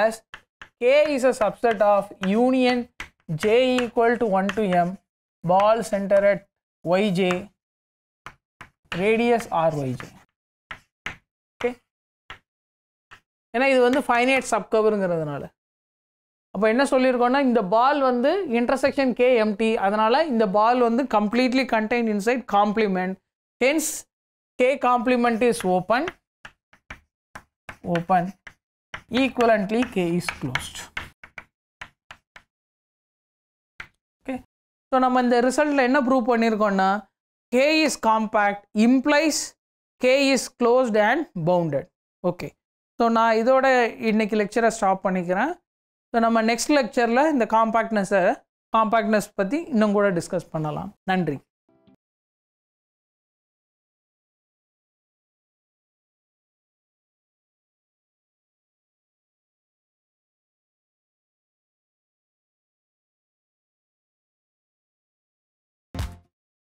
A: as K is a subset of union J equal to one to M ball center at yj radius ryj okay ஏன்னா இது வந்து finite சப்கவருங்கிறதுனால அப்போ என்ன சொல்லியிருக்கோம்னா இந்த பால் வந்து இன்டர்செக்ஷன் கே எம்டி அதனால் இந்த பால் வந்து completely contain inside complement hence K complement is open open equivalently K is closed so நம்ம இந்த ரிசல்ட்டில் என்ன ப்ரூவ் பண்ணியிருக்கோம்னா K is compact implies K is closed and bounded okay so நான் இதோட இன்றைக்கி லெக்சரை ஸ்டாப் பண்ணிக்கிறேன் ஸோ நம்ம நெக்ஸ்ட் லெக்சரில் இந்த காம்பேக்ட்னஸை காம்பேக்ட்னஸ் பற்றி இன்னும் கூட டிஸ்கஸ் பண்ணலாம் நன்றி